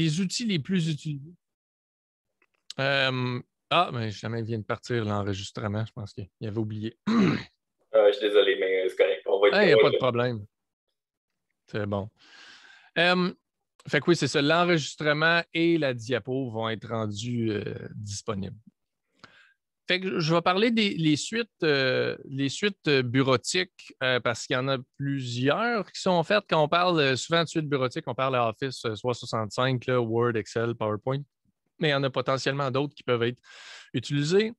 les outils les plus utilisés. Euh, ah, mais jamais vient de partir l'enregistrement. Je pense qu'il avait oublié. Ah, je suis désolé, mais c'est correct. Il n'y ah, a pas de problème. C'est bon. Euh, fait que oui, c'est ça. L'enregistrement et la diapo vont être rendus euh, disponibles je vais parler des suites, les suites euh, euh, bureautiques euh, parce qu'il y en a plusieurs qui sont faites. Quand on parle souvent de suites bureautiques, on parle Office 365, Word, Excel, PowerPoint, mais il y en a potentiellement d'autres qui peuvent être utilisés.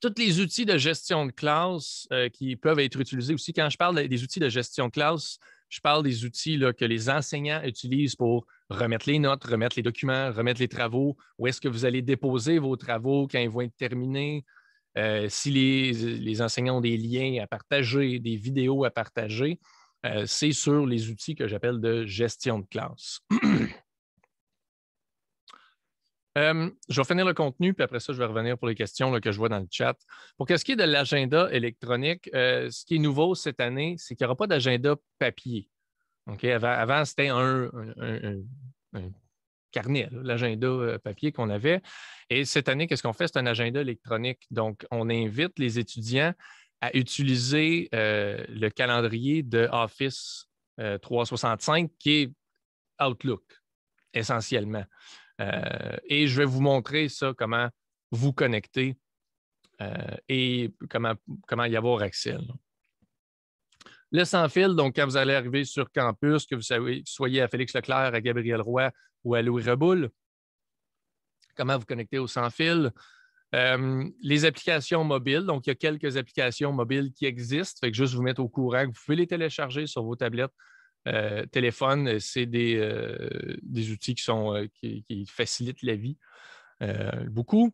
Tous les outils de gestion de classe qui peuvent être utilisés aussi. Quand je parle des outils de gestion de classe, je parle des outils que les enseignants utilisent pour remettre les notes, remettre les documents, remettre les travaux. Où est-ce que vous allez déposer vos travaux quand ils vont être terminés? Euh, si les, enseignants ont des liens à partager, des vidéos à partager, euh, c'est sur les outils que j'appelle de gestion de classe. Euh, je vais finir le contenu, puis après ça, je vais revenir pour les questions que je vois dans le chat. Pour ce qui est de l'agenda électronique, euh, ce qui est nouveau cette année, c'est qu'il n'y aura pas d'agenda papier. Avant, c'était un, carnet, l'agenda euh, papier qu'on avait. Et cette année, qu'est-ce qu'on fait? C'est un agenda électronique. Donc, on invite les étudiants à utiliser le calendrier de Office 365 qui est Outlook essentiellement. Euh, et je vais vous montrer ça, comment vous connecter euh, et comment, y avoir accès. Le sans-fil, donc quand vous allez arriver sur campus, que vous soyez, à Félix Leclerc, à Gabriel Roy ou à Louis Reboul, comment vous connecter au sans-fil. Euh, les applications mobiles, donc il y a quelques applications mobiles qui existent, fait que juste vous mettre au courant, vous pouvez les télécharger sur vos tablettes, euh, téléphone, euh, c'est euh, des, outils qui, sont, qui, facilitent la vie beaucoup.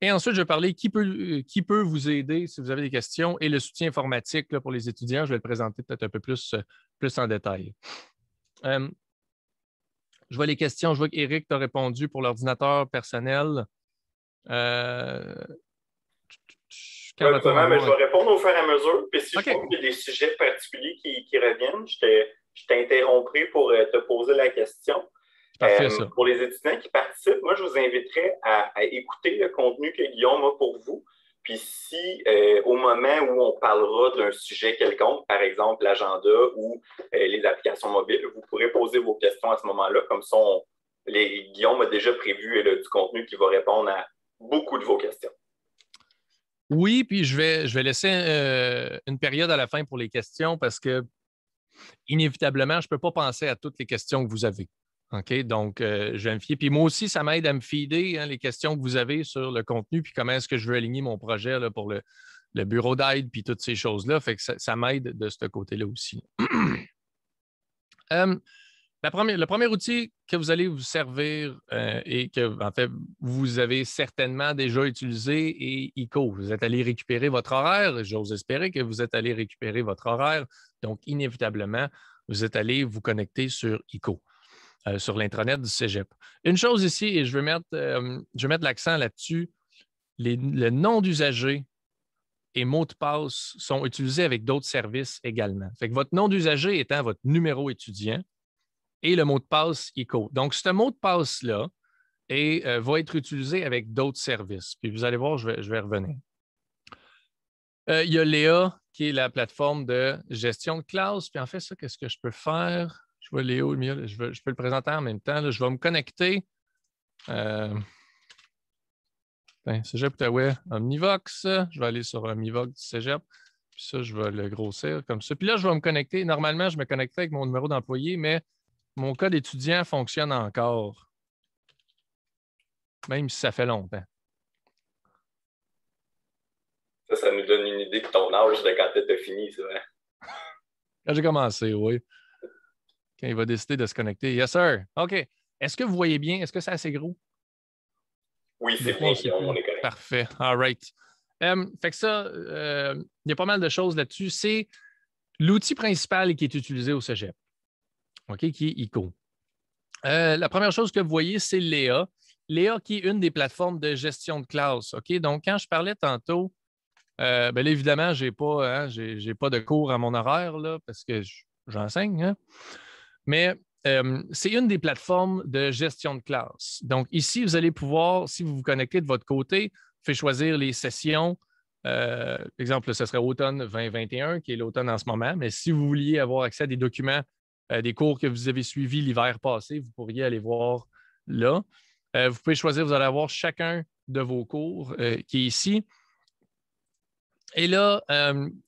Et ensuite, je vais parler qui peut, qui peut vous aider si vous avez des questions et le soutien informatique pour les étudiants. Je vais le présenter peut-être un peu plus, plus en détail. je vois les questions. Je vois qu'Éric t'a répondu pour l'ordinateur personnel. je vais répondre au fur et à mesure. Puis si je trouve qu'il y a des sujets particuliers qui, qui reviennent, je te, je t'ai interrompu pour euh, te poser la question. Euh, pour les étudiants qui participent, moi, je vous inviterai à, écouter le contenu que Guillaume a pour vous. Puis si, euh, au moment où on parlera d'un sujet quelconque, par exemple l'agenda ou les applications mobiles, vous pourrez poser vos questions à ce moment-là. Comme ça, Guillaume a déjà prévu du contenu qui va répondre à beaucoup de vos questions. Oui, puis je vais, je vais laisser une période à la fin pour les questions parce que inévitablement, je ne peux pas penser à toutes les questions que vous avez. OK? Donc, euh, je vais me fier. Puis moi aussi, ça m'aide à me fider hein, les questions que vous avez sur le contenu, puis comment est-ce que je veux aligner mon projet pour le, bureau d'aide, puis toutes ces choses-là. Fait que ça, m'aide de ce côté-là aussi. Euh, le premier outil que vous allez vous servir euh, et que, en fait, vous avez certainement déjà utilisé est ICO. Vous êtes allé récupérer votre horaire. J'ose espérer que vous êtes allé récupérer votre horaire. Donc, inévitablement, vous êtes allé vous connecter sur ICO, euh, sur l'intranet du cégep. Une chose ici, et je vais mettre, euh, mettre l'accent là-dessus, le nom d'usager et mot de passe sont utilisés avec d'autres services également. Fait votre nom d'usager étant votre numéro étudiant, et le mot de passe ICO. Donc, ce mot de passe-là et, euh, va être utilisé avec d'autres services. Puis vous allez voir, je vais, revenir. Euh, il y a Léa, qui est la plateforme de gestion de classe. Puis en fait, ça, qu'est-ce que je peux faire? Je vois Léo, je, veux, je peux le présenter en même temps. je vais me connecter. Euh... Ben, cégep Omnivox. Je vais aller sur euh, Omnivox du Cégep. Puis ça, je vais le grossir comme ça. Puis là, je vais me connecter. Normalement, je me connectais avec mon numéro d'employé, mais mon code étudiant fonctionne encore, même si ça fait longtemps. Ça, ça nous donne une idée de ton âge de quand tu as fini, ça. Hein? Quand j'ai commencé, oui. Quand il va décider de se connecter. Yes, sir. OK. Est-ce que vous voyez bien? Est-ce que c'est assez gros? Oui, c'est bien. Parfait. All right. Euh, fait que ça, euh, il y a pas mal de choses là-dessus. C'est l'outil principal qui est utilisé au cégep qui est ICO. Euh, la première chose que vous voyez, c'est Léa. Léa qui est une des plateformes de gestion de classe. OK, donc quand je parlais tantôt, euh, bien évidemment, je n'ai pas, hein, pas de cours à mon horaire là, parce que j'enseigne. Hein. Mais euh, c'est une des plateformes de gestion de classe. Donc, ici, vous allez pouvoir, si vous vous connectez de votre côté, faire choisir les sessions. Par exemple, ce serait automne 2021, qui est l'automne en ce moment. Mais si vous vouliez avoir accès à des documents euh, des cours que vous avez suivis l'hiver passé, vous pourriez aller voir là. Euh, vous pouvez choisir, vous allez avoir chacun de vos cours euh, qui est ici. Et là,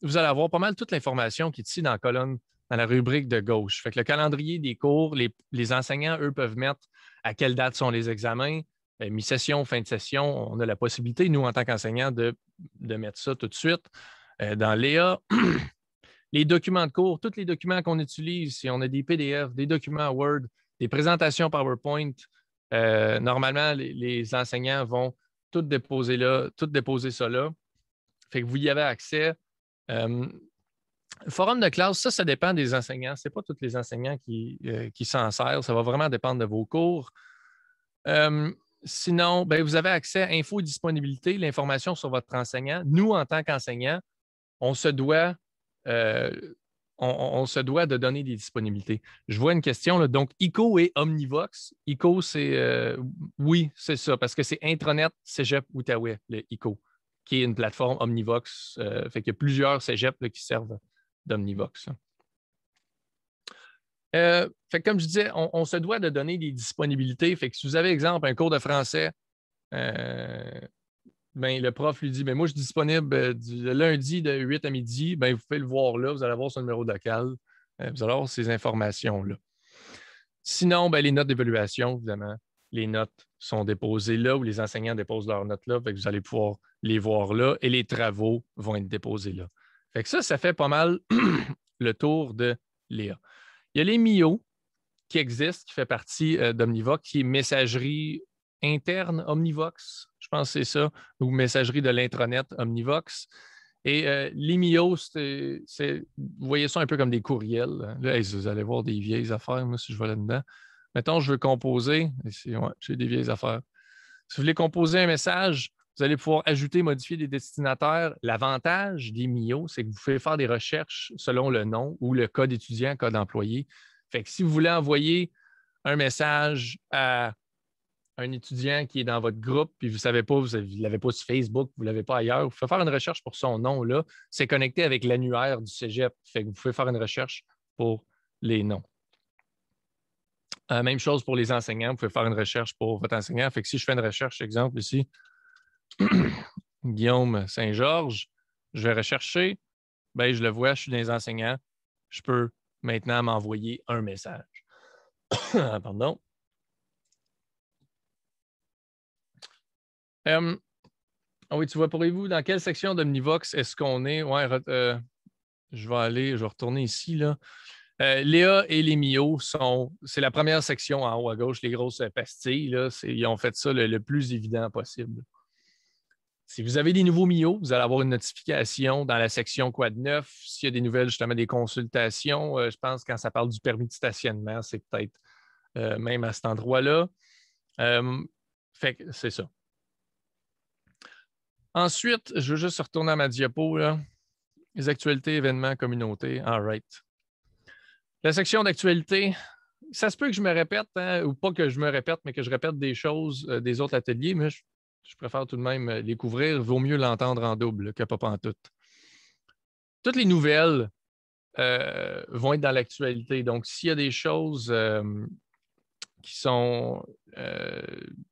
vous allez avoir pas mal toute l'information qui est ici dans la colonne, dans la rubrique de gauche. Fait le calendrier des cours, les, enseignants, eux, peuvent mettre à quelle date sont les examens, mi-session, fin de session, on a la possibilité, nous, en tant qu'enseignants, de, de, mettre ça tout de suite dans Léa. E les documents de cours, tous les documents qu'on utilise, si on a des PDF, des documents Word, des présentations PowerPoint, euh, normalement, les, enseignants vont tout déposer là, tout déposer ça là. Fait que vous y avez accès. Euh, forum de classe, ça, ça dépend des enseignants. Ce n'est pas tous les enseignants euh, qui, s'en servent. Ça va vraiment dépendre de vos cours. sinon, ben, vous avez accès à info disponibilité, l'information sur votre enseignant. Nous, en tant qu'enseignants, on se doit euh, on, se doit de donner des disponibilités. Je vois une question, donc ICO et Omnivox. ICO, c'est euh, oui, c'est ça, parce que c'est Intranet Cégep Outaouais, le ICO, qui est une plateforme Omnivox. Il euh, fait qu'il y a plusieurs cégeps qui servent d'Omnivox. Hein. fait comme je disais, on, se doit de donner des disponibilités. Fait que si vous avez, exemple, un cours de français, ben, le prof lui dit ben, Moi, je suis disponible euh, du lundi de 8 à midi. Ben, vous pouvez le voir là. Vous allez avoir son numéro de local. Euh, vous allez avoir ces informations-là. Sinon, ben, les notes d'évaluation, évidemment, les notes sont déposées là ou les enseignants déposent leurs notes là. vous allez pouvoir les voir là et les travaux vont être déposés là. Fait que ça, ça fait pas mal le tour de Léa. Il y a les MIO qui existent, qui fait partie euh, d'Omnivox, qui est messagerie interne Omnivox pense que c'est ça, ou messagerie de l'intranet Omnivox. Et euh, vous voyez ça un peu comme des courriels. Hein. Là, vous allez voir des vieilles affaires, moi, si je vais là-dedans. Mettons, je veux composer. Ici, ouais, j'ai des vieilles affaires. Si vous voulez composer un message, vous allez pouvoir ajouter, modifier des destinataires. L'avantage des c'est que vous pouvez faire des recherches selon le nom ou le code étudiant, code employé. Fait que si vous voulez envoyer un message à un étudiant qui est dans votre groupe, puis vous ne savez pas, vous ne l'avez pas sur Facebook, vous ne l'avez pas ailleurs, vous pouvez faire une recherche pour son nom. là. C'est connecté avec l'annuaire du cégep. Fait que vous pouvez faire une recherche pour les noms. Euh, même chose pour les enseignants. Vous pouvez faire une recherche pour votre enseignant. Fait que si je fais une recherche, exemple ici, Guillaume Saint-Georges, je vais rechercher, ben, je le vois, je suis dans les enseignants. Je peux maintenant m'envoyer un message. Pardon. Ah oui, tu vois, pourriez-vous, dans quelle section d'Omnivox est-ce qu'on est? Ouais, euh, je vais aller, je vais retourner ici. Là. Euh, Léa et les Mio sont, c'est la première section en haut à gauche, les grosses euh, pastilles. Là, ils ont fait ça le, plus évident possible. Si vous avez des nouveaux Mio, vous allez avoir une notification dans la section Quad 9. S'il y a des nouvelles, justement, des consultations, je pense quand ça parle du permis de stationnement, c'est peut-être même à cet endroit-là. fait que c'est ça. Ensuite, je veux juste retourner à ma diapo. Les actualités, événements, communautés. All right. La section d'actualités, ça se peut que je me répète, hein, ou pas que je me répète, mais que je répète des choses euh, des autres ateliers, mais je, préfère tout de même euh, les couvrir. Vaut mieux l'entendre en double que pas en tout. Toutes les nouvelles euh, vont être dans l'actualité. Donc, s'il y a des choses qui sont euh,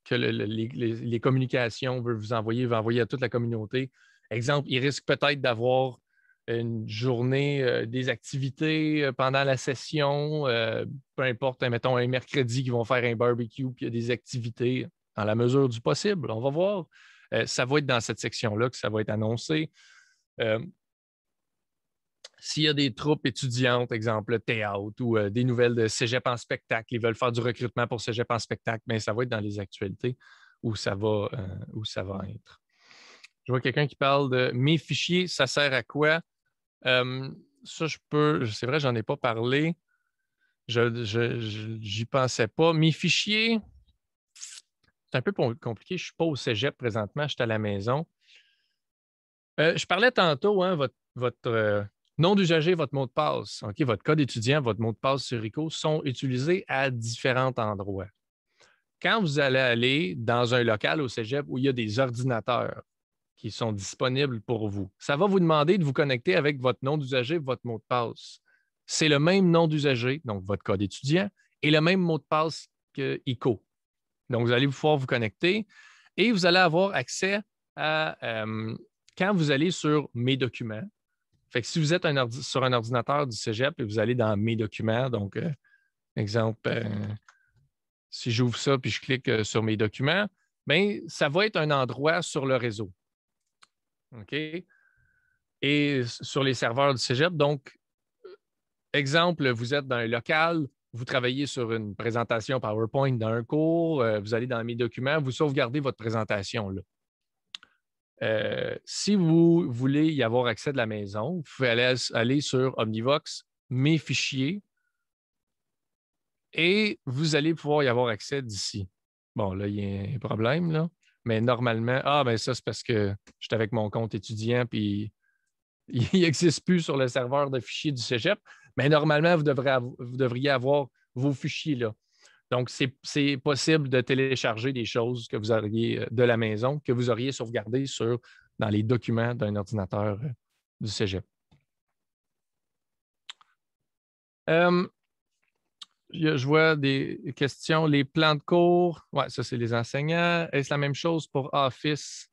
que les, communications veulent vous envoyer, veulent envoyer à toute la communauté. Exemple, ils risquent peut-être d'avoir une journée, euh, des activités euh, pendant la session, peu importe, mettons un mercredi qu'ils vont faire un barbecue, puis il y a des activités dans la mesure du possible. On va voir. ça va être dans cette section-là que ça va être annoncé s'il y a des troupes étudiantes, exemple le théâtre ou euh, des nouvelles de cégep en spectacle, ils veulent faire du recrutement pour cégep en spectacle, mais ben, ça va être dans les actualités où ça va, euh, où ça va mm. être. Je vois quelqu'un qui parle de mes fichiers, ça sert à quoi? ça, je peux, c'est vrai, j'en ai pas parlé. Je n'y pensais pas. Mes fichiers, c'est un peu compliqué. Je ne suis pas au cégep présentement, je suis à la maison. Euh, je parlais tantôt, hein, votre Nom d'usager, votre mot de passe, Ok, votre code étudiant, votre mot de passe sur ICO sont utilisés à différents endroits. Quand vous allez aller dans un local au cégep où il y a des ordinateurs qui sont disponibles pour vous, ça va vous demander de vous connecter avec votre nom d'usager, votre mot de passe. C'est le même nom d'usager, donc votre code étudiant, et le même mot de passe que ICO. Donc, vous allez pouvoir vous connecter et vous allez avoir accès à, euh, quand vous allez sur Mes documents, fait que si vous êtes sur un ordinateur du cégep et vous allez dans mes documents, donc, euh, exemple, euh, si j'ouvre ça puis je clique euh, sur mes documents, bien, ça va être un endroit sur le réseau. OK? Et sur les serveurs du cégep, donc, exemple, vous êtes dans un local, vous travaillez sur une présentation PowerPoint dans un cours, vous allez dans mes documents, vous sauvegardez votre présentation là. Euh, si vous voulez y avoir accès de la maison, vous pouvez aller, sur Omnivox, mes fichiers, et vous allez pouvoir y avoir accès d'ici. Bon, là, il y a un problème, là. Mais normalement, ah, ben ça, c'est parce que j'étais avec mon compte étudiant, puis il n'existe plus sur le serveur de fichiers du cégep. Mais normalement, vous devriez avoir vos fichiers là. Donc, c'est possible de télécharger des choses que vous auriez euh, de la maison, que vous auriez sauvegardées sur, dans les documents d'un ordinateur euh, du Cégep. je vois des questions. Les plans de cours, ouais, ça, c'est les enseignants. Est-ce la même chose pour Office?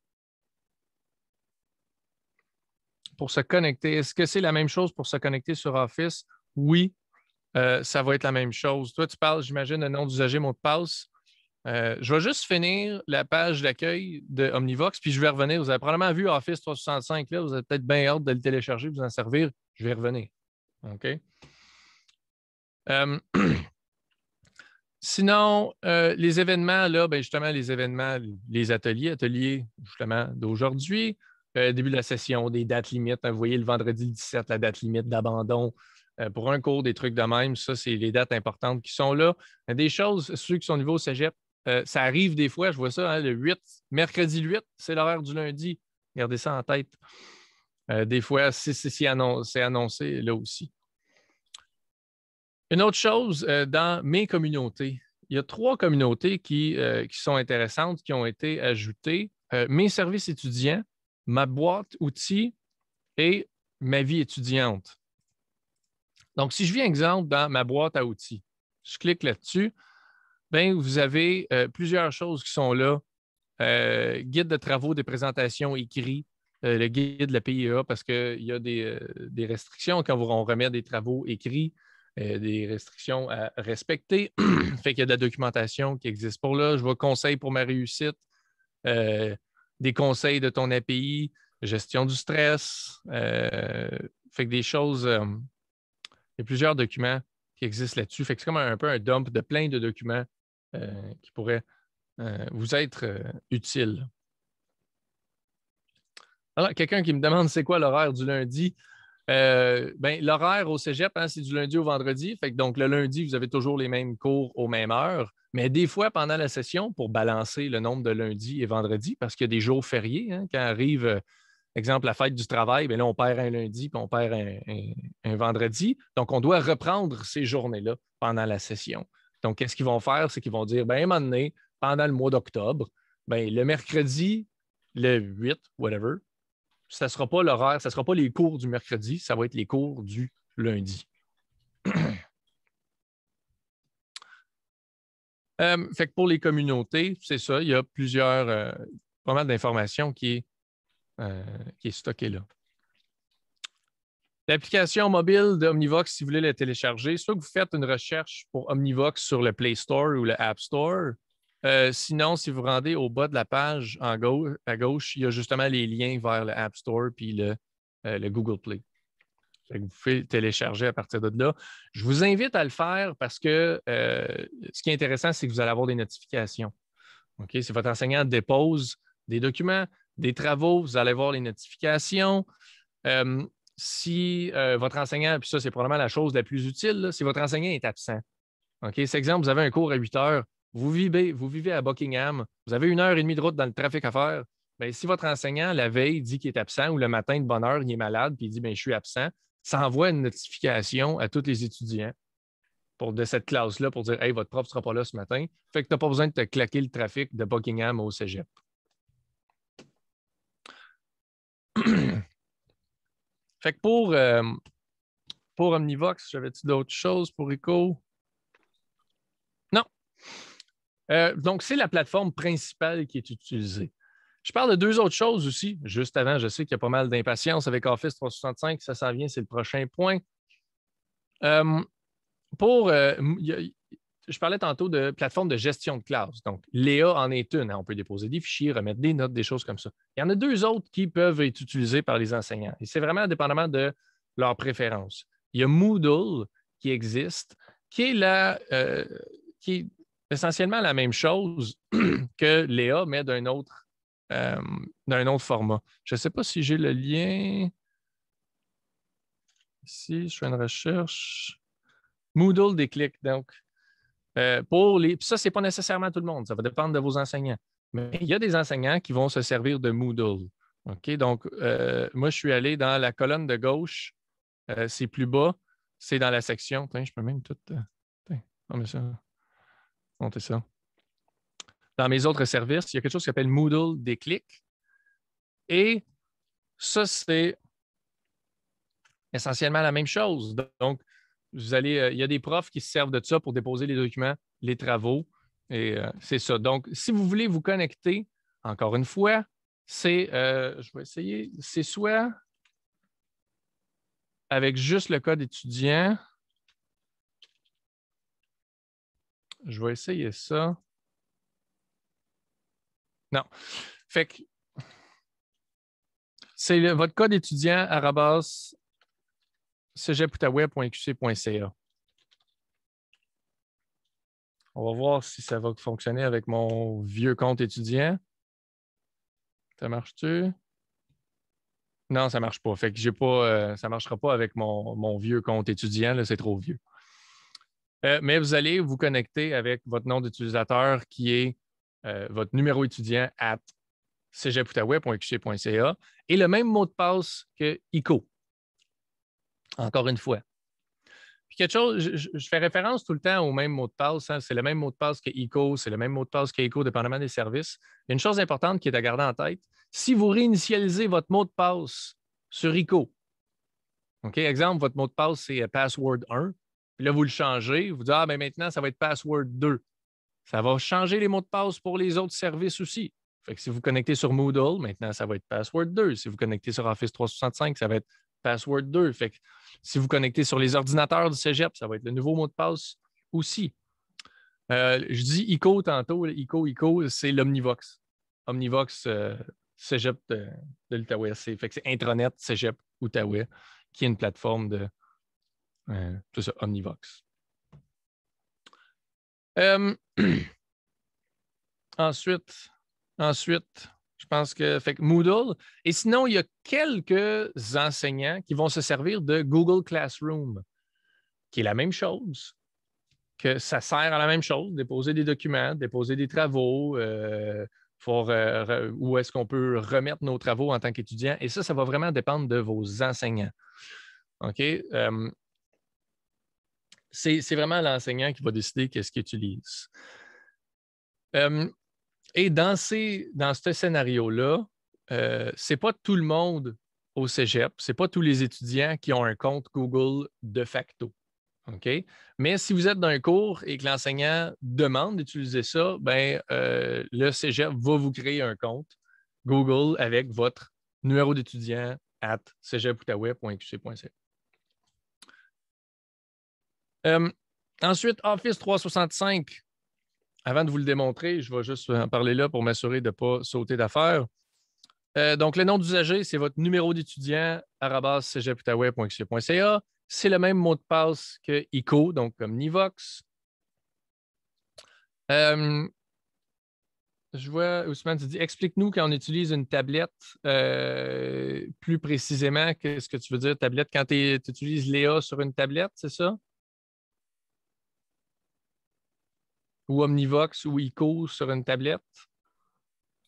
Pour se connecter, est-ce que c'est la même chose pour se connecter sur Office? Oui, euh, ça va être la même chose. Toi, tu parles, j'imagine, de nom d'usager, mot de passe. Euh, je vais juste finir la page d'accueil de Omnivox, puis je vais revenir. Vous avez probablement vu Office 365, là, vous êtes peut-être bien hâte de le télécharger, de vous en servir. Je vais revenir. OK? Euh, sinon, les événements, là, ben justement, les événements, les ateliers, ateliers justement d'aujourd'hui, début de la session, des dates limites. vous voyez le vendredi 17, la date limite d'abandon euh, pour un cours, des trucs de même. Ça, c'est les dates importantes qui sont là. Des choses, ceux qui sont au niveau cégep, euh, ça arrive des fois, je vois ça, hein, le 8, mercredi 8, c'est l'heure du lundi. Regardez ça en tête. Euh, des fois, c'est annoncé, annoncé là aussi. Une autre chose, dans mes communautés, il y a trois communautés qui sont intéressantes, qui ont été ajoutées. mes services étudiants, ma boîte outils et ma vie étudiante. Donc, si je viens exemple dans ma boîte à outils, je clique là-dessus, bien, vous avez euh, plusieurs choses qui sont là. Euh, guide de travaux, des présentations écrites, euh, le guide de la PIA, parce qu'il y a des, des, restrictions quand on remet des travaux écrits, des restrictions à respecter. fait qu'il y a de la documentation qui existe pour là. Je vois conseils pour ma réussite, des conseils de ton API, gestion du stress. fait que des choses il y a plusieurs documents qui existent là-dessus. Fait c'est comme un, peu un dump de plein de documents euh, qui pourraient euh, vous être euh, utiles. Alors, quelqu'un qui me demande c'est quoi l'horaire du lundi. Ben, l'horaire au cégep, hein, c'est du lundi au vendredi. Fait donc, le lundi, vous avez toujours les mêmes cours aux mêmes heures. Mais des fois, pendant la session, pour balancer le nombre de lundis et vendredis, parce qu'il y a des jours fériés, qui hein, quand arrive exemple, la fête du travail, bien là, on perd un lundi, puis on perd un, vendredi. Donc, on doit reprendre ces journées-là pendant la session. Donc, qu'est-ce qu'ils vont faire? C'est qu'ils vont dire, ben à un moment donné, pendant le mois d'octobre, ben le mercredi, le 8, whatever, ça ne sera pas l'horaire, ça ne sera pas les cours du mercredi, ça va être les cours du lundi. Euh, fait que pour les communautés, c'est ça, il y a plusieurs, euh, pas mal d'informations qui euh, qui est stocké là. L'application mobile d'Omnivox, si vous voulez la télécharger, soit que vous faites une recherche pour Omnivox sur le Play Store ou le App Store. Euh, sinon, si vous rendez au bas de la page à gauche, il y a justement les liens vers le App Store puis le, euh, Google Play. vous pouvez télécharger à partir de là. Je vous invite à le faire parce que ce qui est intéressant, c'est que vous allez avoir des notifications. Si votre enseignant dépose des documents, des travaux, vous allez voir les notifications. Euh, si euh, votre enseignant, puis ça, c'est probablement la chose la plus utile, si votre enseignant est absent. OK? C'est exemple, vous avez un cours à 8 heures, vous vivez, vous vivez à Buckingham, vous avez une heure et demie de route dans le trafic à faire. Ben, si votre enseignant, la veille, dit qu'il est absent ou le matin de bonne heure, il est malade, puis il dit bien, Je suis absent, ça envoie une notification à tous les étudiants pour, de cette classe-là pour dire Hey, votre prof ne sera pas là ce matin. Fait que tu n'as pas besoin de te claquer le trafic de Buckingham au cégep. fait que pour, euh, pour Omnivox, j'avais-tu d'autres choses pour Rico? Non. Euh, donc, c'est la plateforme principale qui est utilisée. Je parle de deux autres choses aussi. Juste avant, je sais qu'il y a pas mal d'impatience avec Office 365. Ça s'en vient, c'est le prochain point. Euh, pour, je parlais tantôt de plateforme de gestion de classe. Donc, Léa en est une. Hein. On peut déposer des fichiers, remettre des notes, des choses comme ça. Il y en a deux autres qui peuvent être utilisées par les enseignants. Et c'est vraiment indépendamment de leurs préférences. Il y a Moodle qui existe, qui est, la, euh, qui est essentiellement la même chose que Léa, mais d'un autre, euh, d'un autre format. Je ne sais pas si j'ai le lien. Ici, je fais une recherche. Moodle déclic, donc. Euh, pour les... ça, ce n'est pas nécessairement tout le monde, ça va dépendre de vos enseignants. Mais il y a des enseignants qui vont se servir de Moodle. OK? Donc, euh, moi, je suis allé dans la colonne de gauche, euh, c'est plus bas, c'est dans la section. Tiens, je peux même tout. non, mais ça. Montez ça. Dans mes autres services, il y a quelque chose qui s'appelle Moodle Déclic. Et ça, c'est essentiellement la même chose. Donc, allez, euh, il y a des profs qui se servent de ça pour déposer les documents, les travaux, et euh, c'est ça. Donc, si vous voulez vous connecter, encore une fois, c'est, euh, je vais essayer, c'est soit avec juste le code étudiant. Je vais essayer ça. Non. Fait que c'est votre code étudiant arabas cgpoutaweb.qc.ca. On va voir si ça va fonctionner avec mon vieux compte étudiant. Ça marche-tu? Non, ça ne marche pas. Fait que euh, ça ne marchera pas avec mon, vieux compte étudiant. C'est trop vieux. Euh, mais vous allez vous connecter avec votre nom d'utilisateur qui est euh, votre numéro étudiant at et le même mot de passe que ICO encore une fois. quelque chose, je, fais référence tout le temps au même mot de passe. Hein. C'est le même mot de passe que ICO, c'est le même mot de passe que dépendamment des services. une chose importante qui est à garder en tête. Si vous réinitialisez votre mot de passe sur ICO, OK, exemple, votre mot de passe, c'est euh, password 1. Puis là, vous le changez. Vous dites, ah, mais ben, maintenant, ça va être password 2. Ça va changer les mots de passe pour les autres services aussi. si vous connectez sur Moodle, maintenant, ça va être password 2. Si vous connectez sur Office 365, ça va être Password 2. Fait que si vous connectez sur les ordinateurs du cégep, ça va être le nouveau mot de passe aussi. Euh, je dis ICO tantôt, ICO, ICO, c'est l'Omnivox. Omnivox, euh, cégep de, l'Outaouais. C'est, fait que c'est Intranet Cégep Outaouais, qui est une plateforme de euh, tout ça, Omnivox. ensuite, ensuite, je pense que, fait Moodle. Et sinon, il y a quelques enseignants qui vont se servir de Google Classroom, qui est la même chose, que ça sert à la même chose, déposer des documents, déposer des travaux, euh, pour, euh, où est-ce qu'on peut remettre nos travaux en tant qu'étudiant. Et ça, ça va vraiment dépendre de vos enseignants. OK? Euh, c'est vraiment l'enseignant qui va décider qu'est-ce qu'il utilise. Um, et dans, ce scénario-là, euh, ce n'est pas tout le monde au cégep, ce n'est pas tous les étudiants qui ont un compte Google de facto. OK? Mais si vous êtes dans un cours et que l'enseignant demande d'utiliser ça, ben, euh, le cégep va vous créer un compte Google avec votre numéro d'étudiant at cégepoutaouais.qc.ca. Euh, ensuite, Office 365, avant de vous le démontrer, je vais juste en parler là pour m'assurer de ne pas sauter d'affaires. Euh, donc, le nom d'usager, c'est votre numéro d'étudiant, cégeputaouais.qc.ca. C'est le même mot de passe que ICO, donc comme Nivox. Euh, je vois, Ousmane, tu dis explique-nous quand on utilise une tablette euh, plus précisément, qu'est-ce que tu veux dire, tablette, quand tu utilises Léa sur une tablette, c'est ça? ou Omnivox ou ICO sur une tablette?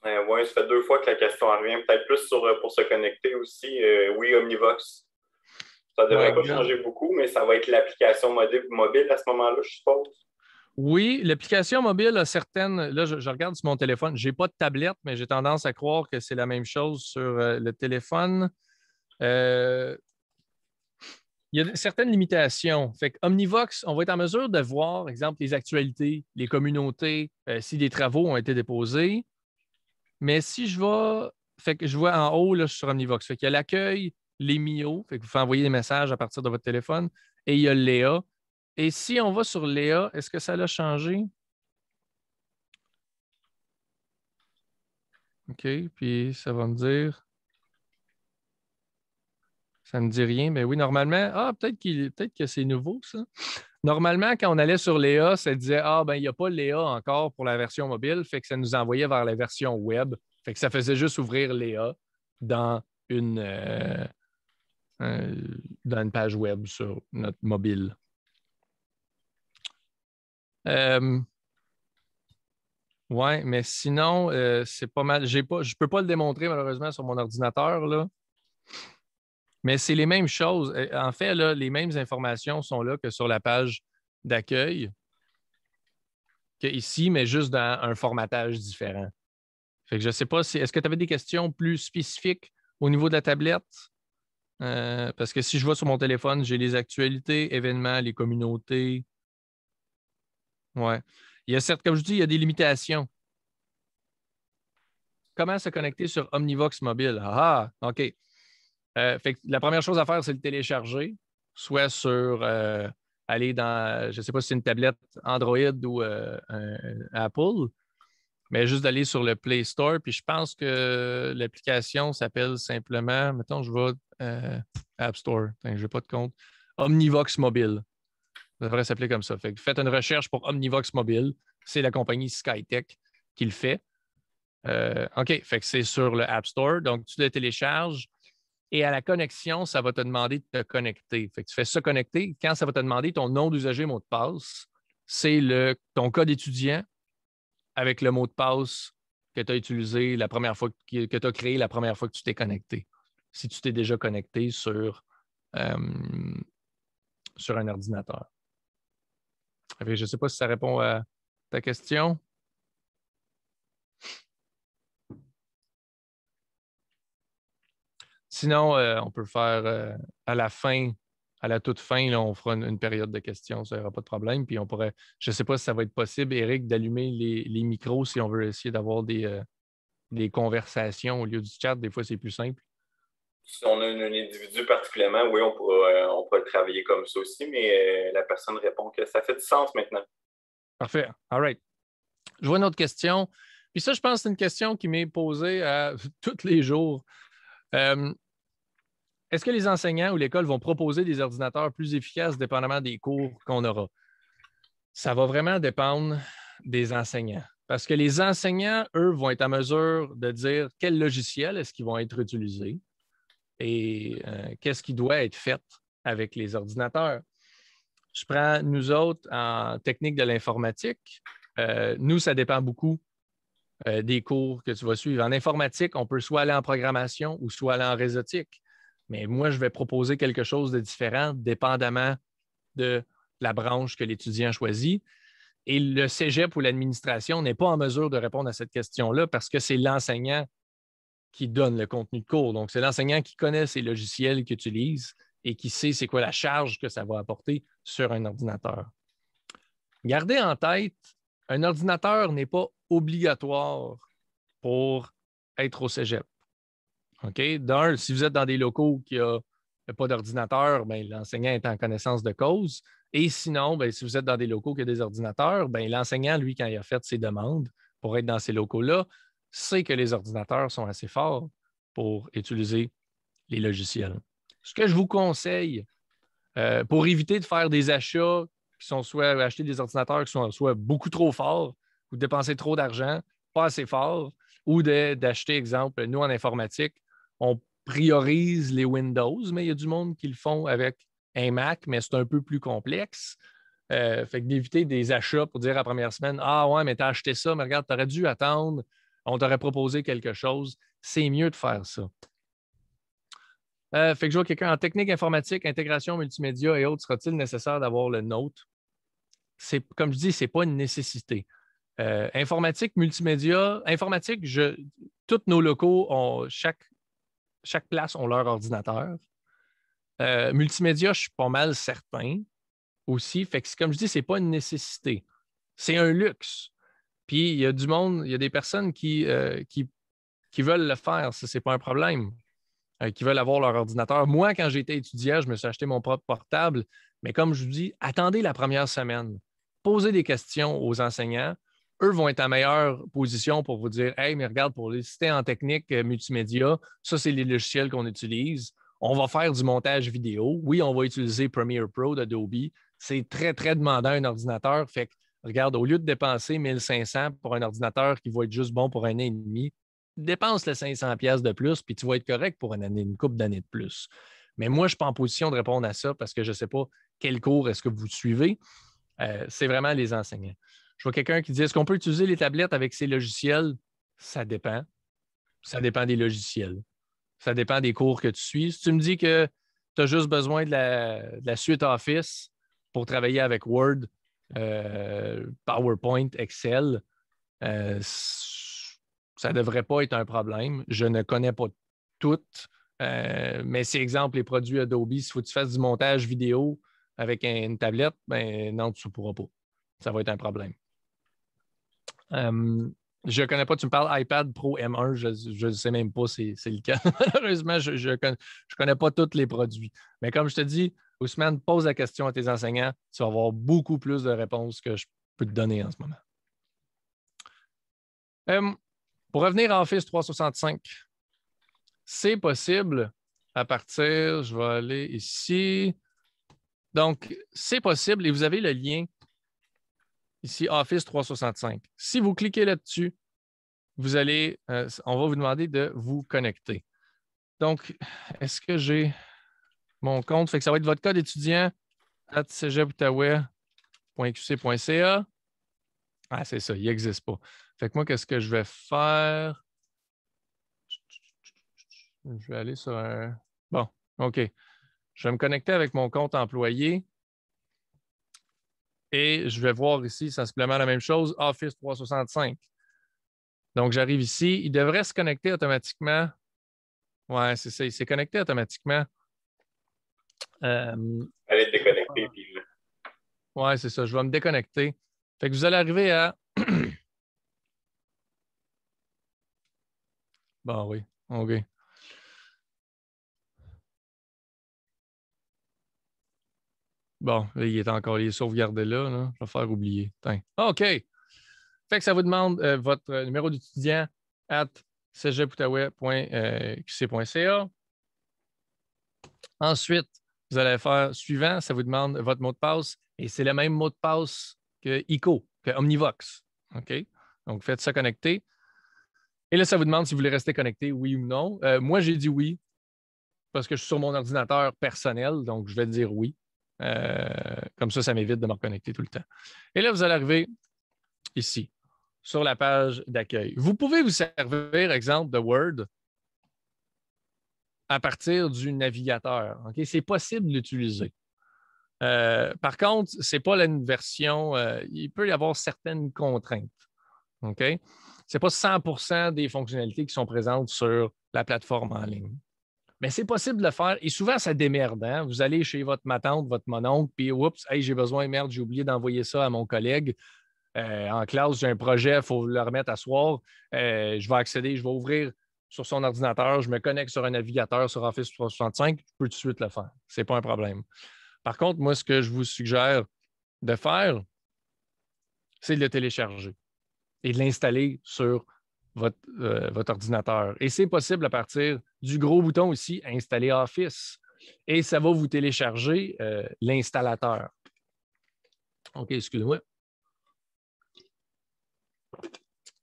Ben, oui, ça fait deux fois que la question revient. Peut-être plus euh, pour se connecter aussi. Euh, oui, Omnivox. Ça ne devrait pas changer beaucoup, mais ça va être l'application mobile à ce moment-là, je suppose. Oui, l'application mobile a certaines. Là, je, regarde sur mon téléphone. Je n'ai pas de tablette, mais j'ai tendance à croire que c'est la même chose sur euh, le téléphone il y a certaines limitations. Fait Omnivox, on va être en mesure de voir, par exemple, les actualités, les communautés, euh, si des travaux ont été déposés. Mais si je vais, fait que je vois en haut là, sur Omnivox, fait il y a l'accueil, les MIO, fait que vous pouvez envoyer des messages à partir de votre téléphone, et il y a Léa. E et si on va sur Léa, e est-ce que ça l'a changé? OK, puis ça va me dire. Ça ne me dit rien. Mais oui, normalement, ah, peut-être peut que c'est nouveau, ça. Normalement, quand on allait sur Léa, ça disait Ah, ben, il n'y a pas Léa encore pour la version mobile, fait que ça nous envoyait vers la version web. Fait que ça faisait juste ouvrir Léa dans une, euh, euh, page web sur notre mobile. Euh, oui, mais sinon, c'est pas mal. Pas, je ne peux pas le démontrer malheureusement sur mon ordinateur. Là. Mais c'est les mêmes choses. Euh, en fait, les mêmes informations sont là que sur la page d'accueil qu'ici, ici, mais juste dans un formatage différent. Fait que je ne sais pas si. Est-ce que tu avais des questions plus spécifiques au niveau de la tablette? Euh, parce que si je vois sur mon téléphone, j'ai les actualités, événements, les communautés. Ouais. Il y a certes, comme je dis, il y a des limitations. Comment se connecter sur Omnivox Mobile? Ah, ah OK. Euh, la première chose à faire, c'est le télécharger, soit sur euh, aller dans, je ne sais pas si c'est une tablette Android ou euh, Apple, mais juste d'aller sur le Play Store. Puis je pense que l'application s'appelle simplement, mettons, je vais App Store, je n'ai pas de compte, Omnivox Mobile. Ça devrait s'appeler comme ça. Fait faites une recherche pour Omnivox Mobile. C'est la compagnie Skytech qui le fait. OK, fait c'est sur le App Store. Donc, tu le télécharges et à la connexion, ça va te demander de te connecter. Fait que tu fais ça connecter. Quand ça va te demander ton nom d'usager, mot de passe, c'est ton code étudiant avec le mot de passe que tu as utilisé la première fois que, tu as créé la première fois que tu t'es connecté. Si tu t'es déjà connecté sur, euh, sur un ordinateur. je ne sais pas si ça répond à ta question. Sinon, euh, on peut le faire euh, à la fin, à la toute fin, on fera une, période de questions, ça n'aura pas de problème. Puis on pourrait, je ne sais pas si ça va être possible, Eric, d'allumer les, micros si on veut essayer d'avoir des, euh, des, conversations au lieu du chat. Des fois, c'est plus simple. Si on a un, individu particulièrement, oui, on pourrait on le travailler comme ça aussi, mais la personne répond que ça fait du sens maintenant. Parfait. All right. Je vois une autre question. Puis ça, je pense que c'est une question qui m'est posée à tous les jours est-ce que les enseignants ou l'école vont proposer des ordinateurs plus efficaces dépendamment des cours qu'on aura? Ça va vraiment dépendre des enseignants. Parce que les enseignants, eux, vont être à mesure de dire quel logiciel est-ce qu'ils vont être utilisés et euh, qu'est-ce qui doit être fait avec les ordinateurs. Je prends nous autres en technique de l'informatique. Euh, nous, ça dépend beaucoup euh, des cours que tu vas suivre. En informatique, on peut soit aller en programmation ou soit aller en réseautique. Mais moi, je vais proposer quelque chose de différent dépendamment de la branche que l'étudiant choisit. Et le cégep ou l'administration n'est pas en mesure de répondre à cette question-là parce que c'est l'enseignant qui donne le contenu de cours. Donc, c'est l'enseignant qui connaît ces logiciels qu'il utilise et qui sait c'est quoi la charge que ça va apporter sur un ordinateur. Gardez en tête, un ordinateur n'est pas obligatoire pour être au cégep. OK? D'un, si vous êtes dans des locaux qui n'ont pas d'ordinateur, ben, l'enseignant est en connaissance de cause. Et sinon, ben, si vous êtes dans des locaux qui ont des ordinateurs, ben, l'enseignant, lui, quand il a fait ses demandes pour être dans ces locaux-là, sait que les ordinateurs sont assez forts pour utiliser les logiciels. Ce que je vous conseille euh, pour éviter de faire des achats qui sont soit acheter des ordinateurs qui sont soit beaucoup trop forts ou dépenser trop d'argent, pas assez fort, ou d'acheter, exemple, nous en informatique, on priorise les Windows, mais il y a du monde qui le font avec un Mac, mais c'est un peu plus complexe. Euh, fait que d'éviter des achats pour dire à la première semaine Ah ouais, mais t'as acheté ça, mais regarde, t'aurais dû attendre, on t'aurait proposé quelque chose. C'est mieux de faire ça. Euh, fait que je vois quelqu'un en technique informatique, intégration multimédia et autres, sera-t-il nécessaire d'avoir le Note? C'est, comme je dis, ce n'est pas une nécessité. Euh, informatique, multimédia, informatique, je, tous nos locaux, ont, chaque chaque place ont leur ordinateur. Euh, multimédia, je suis pas mal certain aussi. Fait que, comme je dis, c'est pas une nécessité. C'est un luxe. Puis il y a du monde, il y a des personnes qui, euh, qui, veulent le faire, ça, n'est pas un problème, euh, qui veulent avoir leur ordinateur. Moi, quand j'étais étudiant, je me suis acheté mon propre portable, mais comme je vous dis, attendez la première semaine, posez des questions aux enseignants, eux vont être en meilleure position pour vous dire Hey, mais regarde, pour les en technique euh, multimédia, ça, c'est les logiciels qu'on utilise. On va faire du montage vidéo. Oui, on va utiliser Premiere Pro d'Adobe. C'est très, très demandant un ordinateur. Fait que, regarde, au lieu de dépenser 1500 pour un ordinateur qui va être juste bon pour un an et demi, dépense les 500 pièces de plus, puis tu vas être correct pour une, année, une couple d'années de plus. Mais moi, je ne suis pas en position de répondre à ça parce que je ne sais pas quel cours est-ce que vous suivez. Euh, c'est vraiment les enseignants. Je vois quelqu'un qui dit Est-ce qu'on peut utiliser les tablettes avec ces logiciels Ça dépend. Ça dépend des logiciels. Ça dépend des cours que tu suis. Si tu me dis que tu as juste besoin de la, suite Office pour travailler avec Word, euh, PowerPoint, Excel, euh, ça ne devrait pas être un problème. Je ne connais pas toutes, euh, mais ces exemple les produits Adobe. S'il faut que tu fasses du montage vidéo avec une tablette, ben non, tu ne pourras pas. Ça va être un problème je ne connais pas, tu me parles iPad Pro M1, je ne sais même pas si c'est le cas. Malheureusement, je ne connais, pas tous les produits. Mais comme je te dis, Ousmane, pose la question à tes enseignants. Tu vas avoir beaucoup plus de réponses que je peux te donner en ce moment. pour revenir à Office 365, c'est possible à partir, je vais aller ici. Donc, c'est possible et vous avez le lien ici Office 365. Si vous cliquez là-dessus, vous allez, euh, on va vous demander de vous connecter. Donc, est-ce que j'ai mon compte? Fait que ça va être votre code étudiant at Ah, c'est ça, il n'existe pas. Fait que moi, qu'est-ce que je vais faire? Je vais aller sur un. Bon, OK. Je vais me connecter avec mon compte employé. Et je vais voir ici simplement la même chose, Office 365. Donc, j'arrive ici. Il devrait se connecter automatiquement. ouais c'est ça. Il s'est connecté automatiquement. Euh... Allez déconnecter. Puis... Oui, c'est ça. Je vais me déconnecter. Fait que vous allez arriver à. bon, bah oui. OK. Bon, là, il est encore, les sauvegardés là, Je vais faire oublier. OK. Fait que ça vous demande euh, votre numéro d'étudiant at cgpoutaouais.qc.ca. Euh, Ensuite, vous allez faire suivant, ça vous demande votre mot de passe et c'est le même mot de passe que ICO, que Omnivox. OK? Donc, faites ça connecter. Et là, ça vous demande si vous voulez rester connecté, oui ou non. Euh, moi, j'ai dit oui parce que je suis sur mon ordinateur personnel, donc je vais dire oui. Euh, comme ça, ça m'évite de me reconnecter tout le temps. Et là, vous allez arriver ici, sur la page d'accueil. Vous pouvez vous servir, exemple, de Word à partir du navigateur. C'est possible de l'utiliser. Euh, par contre, ce n'est pas la version. Euh, il peut y avoir certaines contraintes. Ce n'est pas 100 des fonctionnalités qui sont présentes sur la plateforme en ligne. Mais c'est possible de le faire. Et souvent, ça démerde. Hein. Vous allez chez votre matante, votre mononcle, puis oups, hey, j'ai besoin, merde, j'ai oublié d'envoyer ça à mon collègue. Euh, en classe, j'ai un projet, il faut le remettre à soir. Euh, je vais accéder, je vais ouvrir sur son ordinateur, je me connecte sur un navigateur sur Office 365, je peux tout de suite le faire. Ce n'est pas un problème. Par contre, moi, ce que je vous suggère de faire, c'est de le télécharger et de l'installer sur euh, votre, ordinateur. Et c'est possible à partir du gros bouton ici, Installer Office. Et ça va vous télécharger euh, l'installateur. OK, excusez-moi.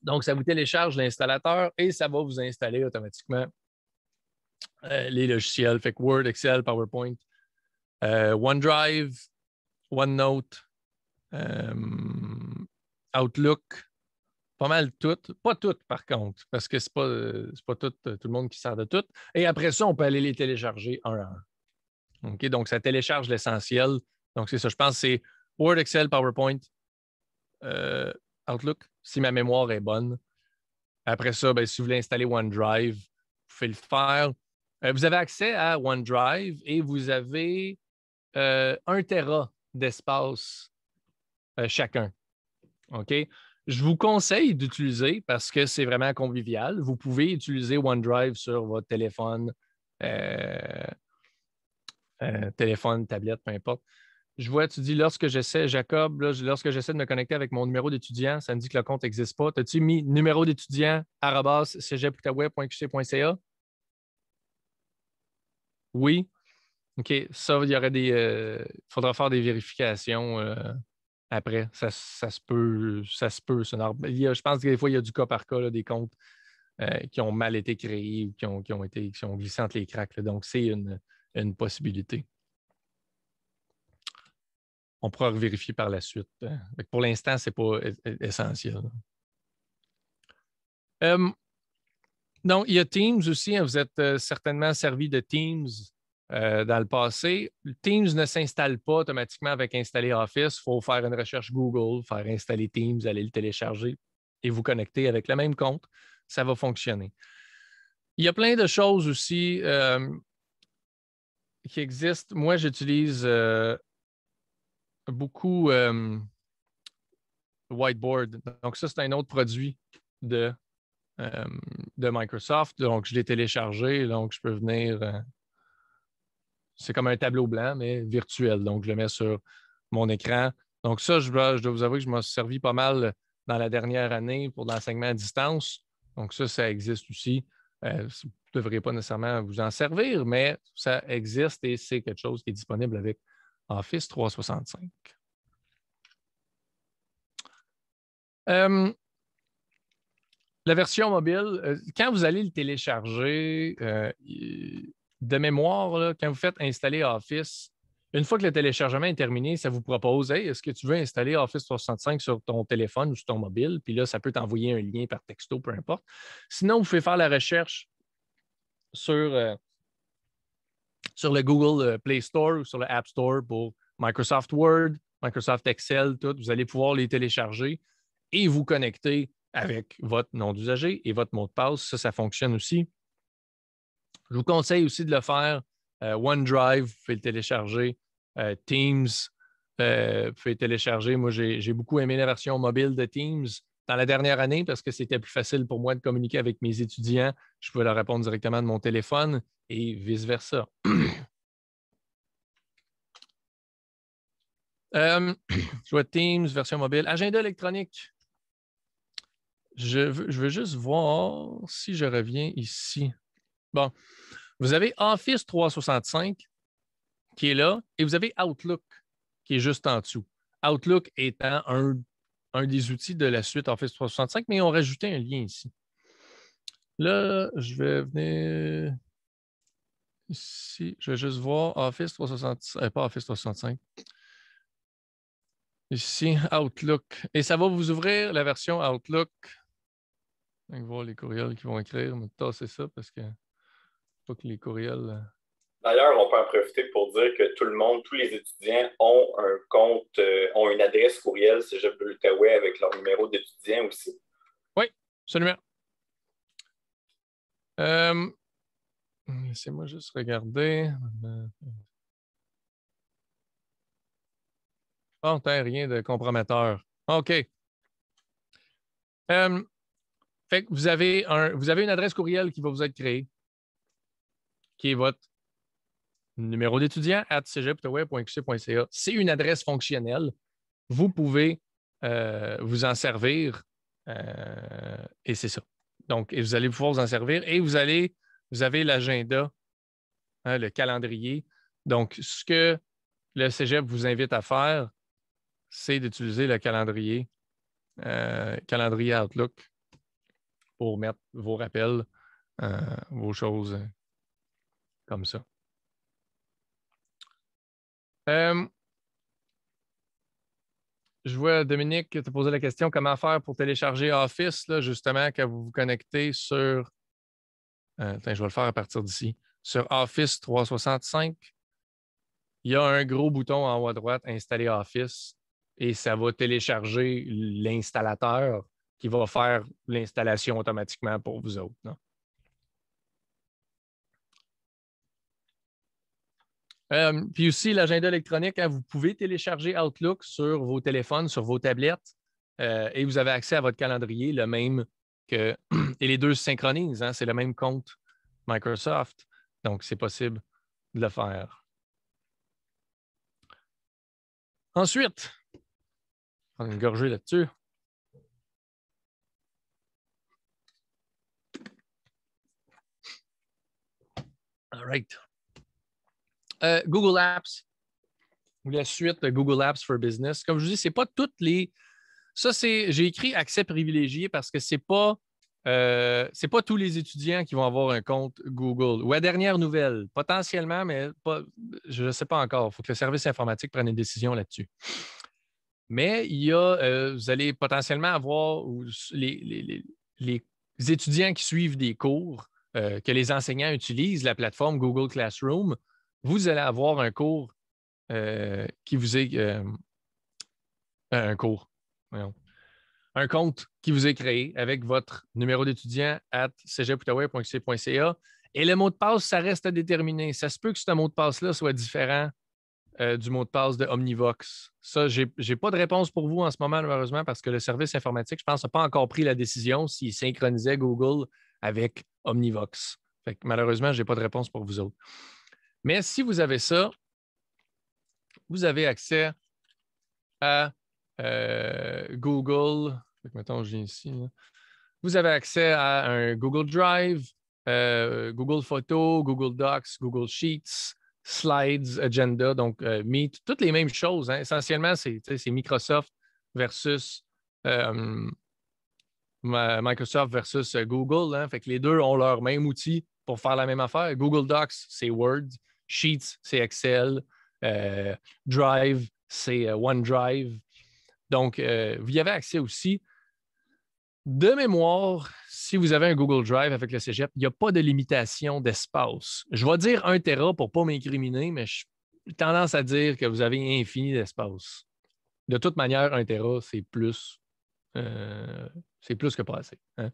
Donc, ça vous télécharge l'installateur et ça va vous installer automatiquement euh, les logiciels. Fait Word, Excel, PowerPoint, OneDrive, OneNote, Outlook, pas mal toutes, pas toutes par contre, parce que c'est pas, euh, pas euh, tout, le monde qui sert de toutes. Et après ça, on peut aller les télécharger un à un. donc ça télécharge l'essentiel. Donc c'est ça, je pense c'est Word, Excel, PowerPoint, euh, Outlook, si ma mémoire est bonne. Après ça, ben, si vous voulez installer OneDrive, vous pouvez le faire. vous avez accès à OneDrive et vous avez un Tera d'espace chacun. OK? Je vous conseille d'utiliser parce que c'est vraiment convivial. Vous pouvez utiliser OneDrive sur votre téléphone, euh, euh, téléphone, tablette, peu importe. Je vois, tu dis lorsque j'essaie, Jacob, lorsque j'essaie de me connecter avec mon numéro d'étudiant, ça me dit que le compte n'existe pas. As-tu mis numéro d'étudiant arabas Oui. OK. Ça, il y aurait des. Euh, faudra faire des vérifications après. Ça, se peut, ça se peut. y a, je pense que des fois, il y a du cas par cas, des comptes euh, qui ont mal été créés qui ont, qui été, qui glissé entre les cracks. Donc, c'est une, possibilité. On pourra vérifier par la suite. Euh. Pour l'instant, ce n'est pas essentiel. Euh, donc, il y a Teams aussi. Hein. Vous êtes euh, certainement servi de Teams euh, dans le passé, Teams ne s'installe pas automatiquement avec installer Office. Il faut faire une recherche Google, faire installer Teams, aller le télécharger et vous connecter avec le même compte. Ça va fonctionner. Il y a plein de choses aussi euh, qui existent. Moi, j'utilise euh, beaucoup Whiteboard. Donc, ça, c'est un autre produit de, de Microsoft. Donc, je l'ai téléchargé. Donc, je peux venir c'est comme un tableau blanc, mais virtuel. Donc, je le mets sur mon écran. Donc, ça, je, dois vous avouer que je m'en suis servi pas mal dans la dernière année pour l'enseignement à distance. Donc, ça, ça existe aussi. Euh, vous ne devrez pas nécessairement vous en servir, mais ça existe et c'est quelque chose qui est disponible avec Office 365. Euh, la version mobile, euh, quand vous allez le télécharger, de mémoire, quand vous faites installer Office, une fois que le téléchargement est terminé, ça vous propose est-ce que tu veux installer Office 365 sur ton téléphone ou sur ton mobile? Puis là, ça peut t'envoyer un lien par texto, peu importe. Sinon, vous pouvez faire la recherche sur, euh, sur le Google euh, Play Store ou sur le App Store pour Microsoft Word, Microsoft Excel, tout. Vous allez pouvoir les télécharger et vous connecter avec votre nom d'usager et votre mot de passe. Ça, ça fonctionne aussi. Je vous conseille aussi de le faire. Euh, OneDrive, vous pouvez le télécharger. Euh, Teams, euh, vous pouvez télécharger. Moi, j'ai beaucoup aimé la version mobile de Teams dans la dernière année parce que c'était plus facile pour moi de communiquer avec mes étudiants. Je pouvais leur répondre directement de mon téléphone et vice-versa. je vois Teams, version mobile, agenda électronique. je veux, juste voir si je reviens ici. Bon. Vous avez Office 365 qui est là et vous avez Outlook qui est juste en dessous. Outlook étant un, des outils de la suite Office 365, mais on rajouté un lien ici. Là, je vais venir ici. Je vais juste voir Office 365, euh, pas Office 365. Ici, Outlook. Et ça va vous ouvrir la version Outlook. vais voir les courriels qui vont écrire. Mais tasser ça parce que les courriels. Hein. D'ailleurs, on peut en profiter pour dire que tout le monde, tous les étudiants ont un compte, euh, ont une adresse courriel peux le taouer, avec leur numéro d'étudiant aussi. Oui, absolument. Euh, laissez-moi juste regarder. Oh, rien de comprometteur. OK. Euh, fait que vous avez, un, vous avez une adresse courriel qui va vous être créée qui est votre numéro d'étudiant à C'est une adresse fonctionnelle. Vous pouvez euh, vous en servir euh, et c'est ça. Donc, vous allez pouvoir vous en servir et vous allez, vous avez l'agenda, hein, le calendrier. Donc, ce que le Cégep vous invite à faire, c'est d'utiliser le calendrier, euh, calendrier Outlook pour mettre vos rappels, vos choses comme ça. Euh, je vois, Dominique, te poser la question comment faire pour télécharger Office, justement, quand vous vous connectez sur. Euh, je vais le faire à partir d'ici. Sur Office 365, il y a un gros bouton en haut à droite, Installer Office, et ça va télécharger l'installateur qui va faire l'installation automatiquement pour vous autres. Euh, puis aussi, l'agenda électronique, hein, vous pouvez télécharger Outlook sur vos téléphones, sur vos tablettes, euh, et vous avez accès à votre calendrier, le même que. Et les deux se synchronisent, hein, c'est le même compte Microsoft. Donc, c'est possible de le faire. Ensuite, on va une là-dessus. All right. Euh, Google Apps ou la suite Google Apps for Business. Comme je vous dis, ce n'est pas toutes les. Ça, c'est. J'ai écrit accès privilégié parce que ce n'est pas. Euh, pas tous les étudiants qui vont avoir un compte Google. Ou la dernière nouvelle, potentiellement, mais pas, je ne sais pas encore. Il faut que le service informatique prenne une décision là-dessus. Mais il y a, euh, vous allez potentiellement avoir les, étudiants qui suivent des cours que les enseignants utilisent, la plateforme Google Classroom, vous allez avoir un cours euh, qui vous est. Euh, un cours. Un compte qui vous est créé avec votre numéro d'étudiant at cgpoutaway.c.ca Et le mot de passe, ça reste à déterminer. Ça se peut que ce mot de passe-là soit différent euh, du mot de passe de Omnivox. Ça, je n'ai pas de réponse pour vous en ce moment, malheureusement, parce que le service informatique, je pense, n'a pas encore pris la décision s'il synchronisait Google avec Omnivox. Fait malheureusement, je n'ai pas de réponse pour vous autres. Mais si vous avez ça, vous avez accès à euh, Google. j'ai ici. Vous avez accès à un Google Drive, euh, Google Photos, Google Docs, Google Sheets, Slides, Agenda, donc euh, Meet, toutes les mêmes choses. Hein. Essentiellement, c'est Microsoft versus Microsoft versus Google. Hein. Fait les deux ont leur même outil pour faire la même affaire. Google Docs, c'est Word. Sheets, c'est Excel. Euh, Drive, c'est euh, OneDrive. Donc, euh, vous y avez accès aussi. De mémoire, si vous avez un Google Drive avec le cégep, il n'y a pas de limitation d'espace. Je vais dire 1 Tera pour ne pas m'incriminer, mais j'ai tendance à dire que vous avez infini d'espace. De toute manière, 1 Tera, c'est plus, c'est plus que pas assez. Hein.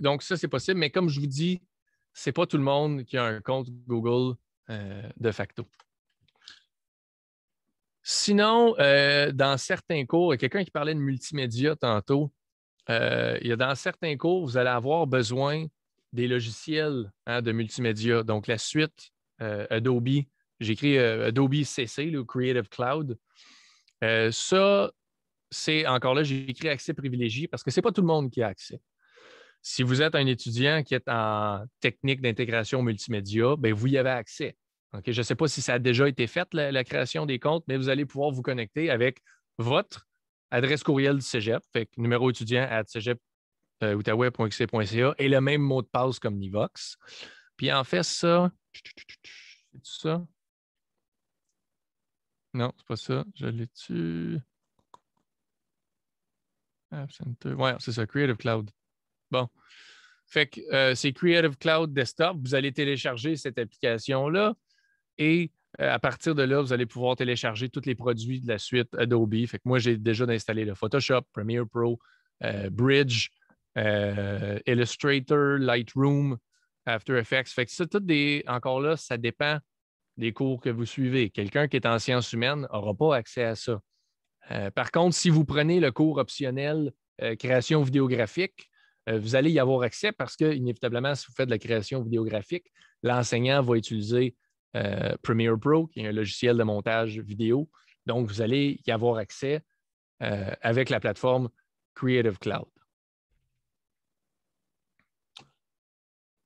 donc, ça, c'est possible, mais comme je vous dis, c'est pas tout le monde qui a un compte Google euh, de facto. Sinon, euh, dans certains cours, quelqu'un qui parlait de multimédia tantôt, euh, il y a dans certains cours, vous allez avoir besoin des logiciels hein, de multimédia. Donc, la suite Adobe, j'écris Adobe CC, le Creative Cloud. ça, c'est encore là, j'ai écrit accès privilégié parce que ce n'est pas tout le monde qui a accès. Si vous êtes un étudiant qui est en technique d'intégration multimédia, bien, vous y avez accès. Ok, Je ne sais pas si ça a déjà été fait, la, création des comptes, mais vous allez pouvoir vous connecter avec votre adresse courriel du cégep, fait numéro étudiant à euh, outaouais.xc.ca et le même mot de passe comme Nivox. Puis en fait, ça, c'est ça? Non, c'est pas ça. Je l'ai-tu? Oui, c'est ça, Creative Cloud. Bon. Fait que euh, c'est Creative Cloud Desktop. Vous allez télécharger cette application-là et euh, à partir de là, vous allez pouvoir télécharger tous les produits de la suite Adobe. Fait que moi, j'ai déjà installé le Photoshop, Premiere Pro, euh, Bridge, Illustrator, Lightroom, After Effects. Fait que ça, tout des. Encore là, ça dépend des cours que vous suivez. Quelqu'un qui est en sciences humaines n'aura pas accès à ça. par contre, si vous prenez le cours optionnel création vidéographique, euh, vous allez y avoir accès parce que, inévitablement, si vous faites de la création vidéographique, l'enseignant va utiliser euh, Premiere Pro, qui est un logiciel de montage vidéo. Donc, vous allez y avoir accès euh, avec la plateforme Creative Cloud.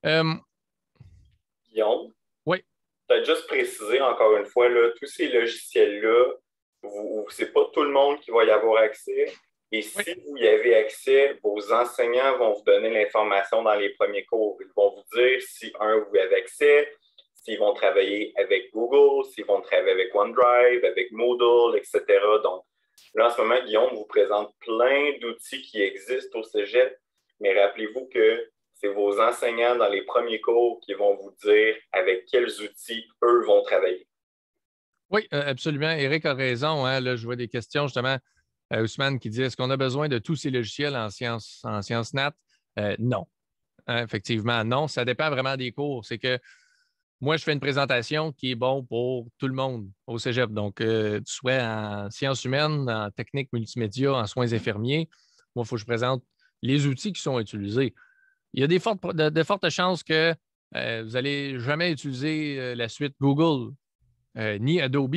Euh... Guillaume? Oui. Peut-être juste préciser encore une fois, tous ces logiciels-là, n'est pas tout le monde qui va y avoir accès. Et si vous y avez accès, vos enseignants vont vous donner l'information dans les premiers cours. Ils vont vous dire si, un, vous avez accès, s'ils vont travailler avec Google, s'ils vont travailler avec OneDrive, avec Moodle, etc. Donc, là, en ce moment, Guillaume vous présente plein d'outils qui existent au cégep, mais rappelez-vous que c'est vos enseignants dans les premiers cours qui vont vous dire avec quels outils eux vont travailler. Oui, euh, absolument. Eric a raison. Hein. Là, je vois des questions justement euh, Ousmane qui dit Est-ce qu'on a besoin de tous ces logiciels en sciences en nat euh, Non. Hein, effectivement, non. Ça dépend vraiment des cours. C'est que moi, je fais une présentation qui est bon pour tout le monde au cégep. Donc, euh, tu sois en sciences humaines, en technique multimédia, en soins infirmiers, moi, il faut que je présente les outils qui sont utilisés. Il y a des de, de fortes chances que euh, vous n'allez jamais utiliser la suite Google ni Adobe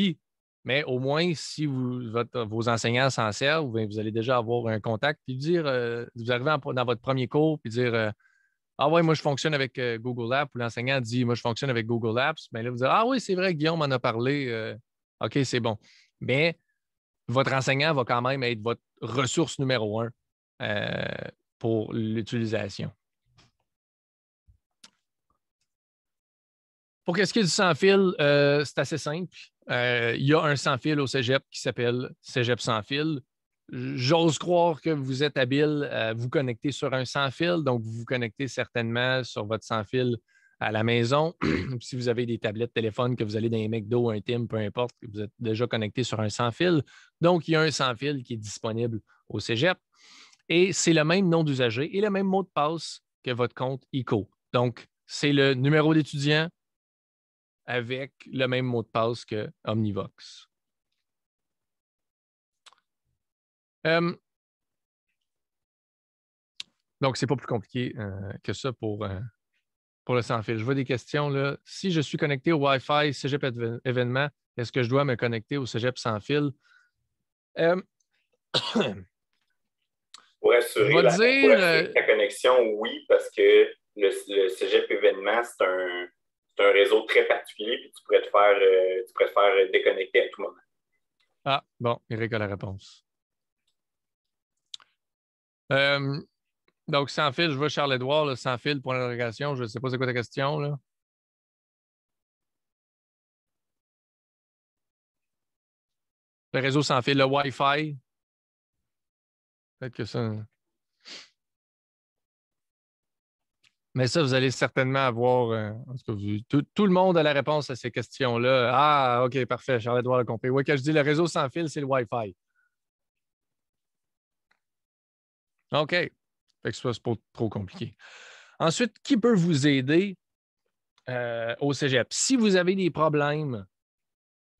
mais au moins, si vos enseignants s'en servent, ben, vous, allez déjà avoir un contact. Puis dire, euh, vous arrivez dans votre premier cours, puis dire euh, Ah ouais, moi je fonctionne avec euh, Google Apps, ou l'enseignant dit Moi je fonctionne avec Google Apps. mais ben là, vous dire Ah oui, c'est vrai, Guillaume en a parlé. OK, c'est bon. Mais votre enseignant va quand même être votre ressource numéro un pour l'utilisation. Pour qu'est-ce qui est du sans-fil, c'est assez simple. Euh, il y a un sans-fil au cégep qui s'appelle Cégep sans-fil. J'ose croire que vous êtes habile à vous connecter sur un sans-fil, donc vous vous connectez certainement sur votre sans-fil à la maison. si vous avez des tablettes téléphones, que vous allez dans un McDo, un Tim, peu importe, que vous êtes déjà connecté sur un sans-fil. Donc, il y a un sans-fil qui est disponible au cégep. Et c'est le même nom d'usager et le même mot de passe que votre compte ICO. Donc, c'est le numéro d'étudiant, avec le même mot de passe que Omnivox. Euh, donc, c'est pas plus compliqué euh, que ça pour, euh, pour le sans-fil. Je vois des questions. Là. Si je suis connecté au Wi-Fi Cégep événement, est-ce que je dois me connecter au Cégep sans-fil? pour assurer la, connexion, oui, parce que le, le Cégep événement, c'est un c'est un réseau très particulier, puis tu pourrais te faire, euh, tu pourrais déconnecter à tout moment. Ah, bon, Eric a la réponse. Euh, donc, sans fil, je vois Charles-Édouard, sans fil, pour l'interrogation. Je ne sais pas c'est quoi ta question. Là. Le réseau sans fil, le Wi-Fi. Peut-être que ça. Mais ça, vous allez certainement avoir. Euh, tout, le monde a la réponse à ces questions-là. Ah, OK, parfait, J'aurais voir le compris. Oui, quand je dis le réseau sans fil, c'est le Wi-Fi. OK. Fait que ce soit pas trop compliqué. Ensuite, qui peut vous aider euh, au cégep? Si vous avez des problèmes,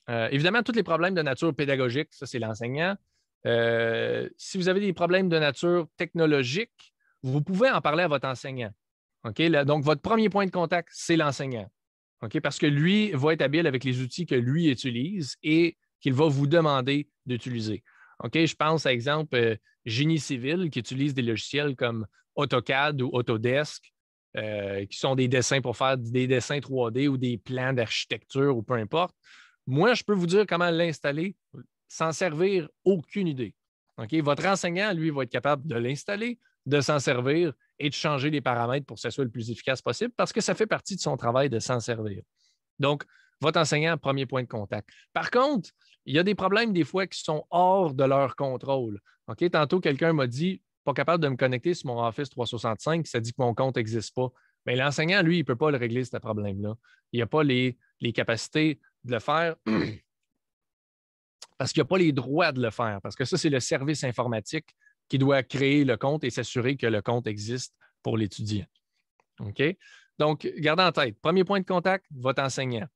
euh, évidemment, tous les problèmes de nature pédagogique, ça, c'est l'enseignant. si vous avez des problèmes de nature technologique, vous pouvez en parler à votre enseignant donc, votre premier point de contact, c'est l'enseignant. Parce que lui va être habile avec les outils que lui utilise et qu'il va vous demander d'utiliser. Je pense, par exemple, euh, Génie Civil qui utilise des logiciels comme AutoCAD ou Autodesk, euh, qui sont des dessins pour faire des dessins 3D ou des plans d'architecture ou peu importe. Moi, je peux vous dire comment l'installer sans servir aucune idée. Votre enseignant, lui, va être capable de l'installer, de s'en servir et de changer les paramètres pour que ce soit le plus efficace possible parce que ça fait partie de son travail de s'en servir. Donc, votre enseignant, premier point de contact. Par contre, il y a des problèmes des fois qui sont hors de leur contrôle. Ok, Tantôt, quelqu'un m'a dit pas capable de me connecter sur mon Office 365, ça dit que mon compte n'existe pas. Mais l'enseignant, lui, il ne peut pas le régler, ce problème-là. Il n'a pas les, les, capacités de le faire parce qu'il n'a pas les droits de le faire, parce que ça, c'est le service informatique qui doit créer le compte et s'assurer que le compte existe pour l'étudiant. OK? Donc, gardez en tête, premier point de contact, votre enseignant.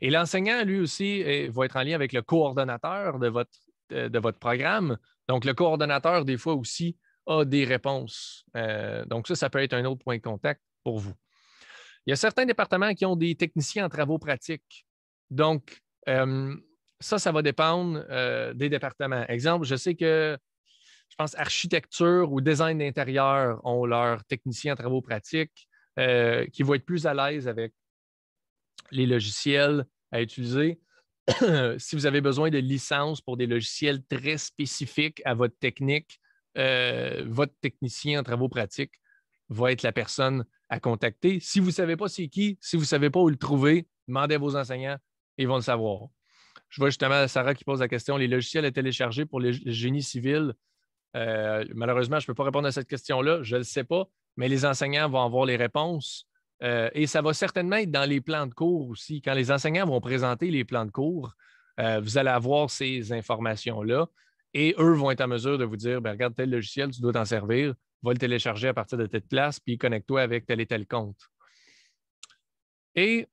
Et l'enseignant, lui aussi, va être en lien avec le coordonnateur de votre, euh, de votre programme. Donc, le coordonnateur, des fois aussi, a des réponses. Euh, donc, ça, ça peut être un autre point de contact pour vous. Il y a certains départements qui ont des techniciens en travaux pratiques. Donc, euh, ça, ça va dépendre des départements. Exemple, je sais que je pense, architecture ou design d'intérieur ont leurs technicien en travaux pratiques euh, qui vont être plus à l'aise avec les logiciels à utiliser. si vous avez besoin de licences pour des logiciels très spécifiques à votre technique, euh, votre technicien en travaux pratiques va être la personne à contacter. Si vous ne savez pas c'est qui, si vous ne savez pas où le trouver, demandez à vos enseignants, ils vont le savoir. Je vois justement Sarah qui pose la question les logiciels à télécharger pour le génie civil, euh, malheureusement, je ne peux pas répondre à cette question-là, je ne le sais pas, mais les enseignants vont avoir les réponses. Euh, et ça va certainement être dans les plans de cours aussi. Quand les enseignants vont présenter les plans de cours, euh, vous allez avoir ces informations-là et eux vont être en mesure de vous dire ben, regarde tel logiciel, tu dois t'en servir, va le télécharger à partir de telle classe, puis connecte-toi avec tel et tel compte. Et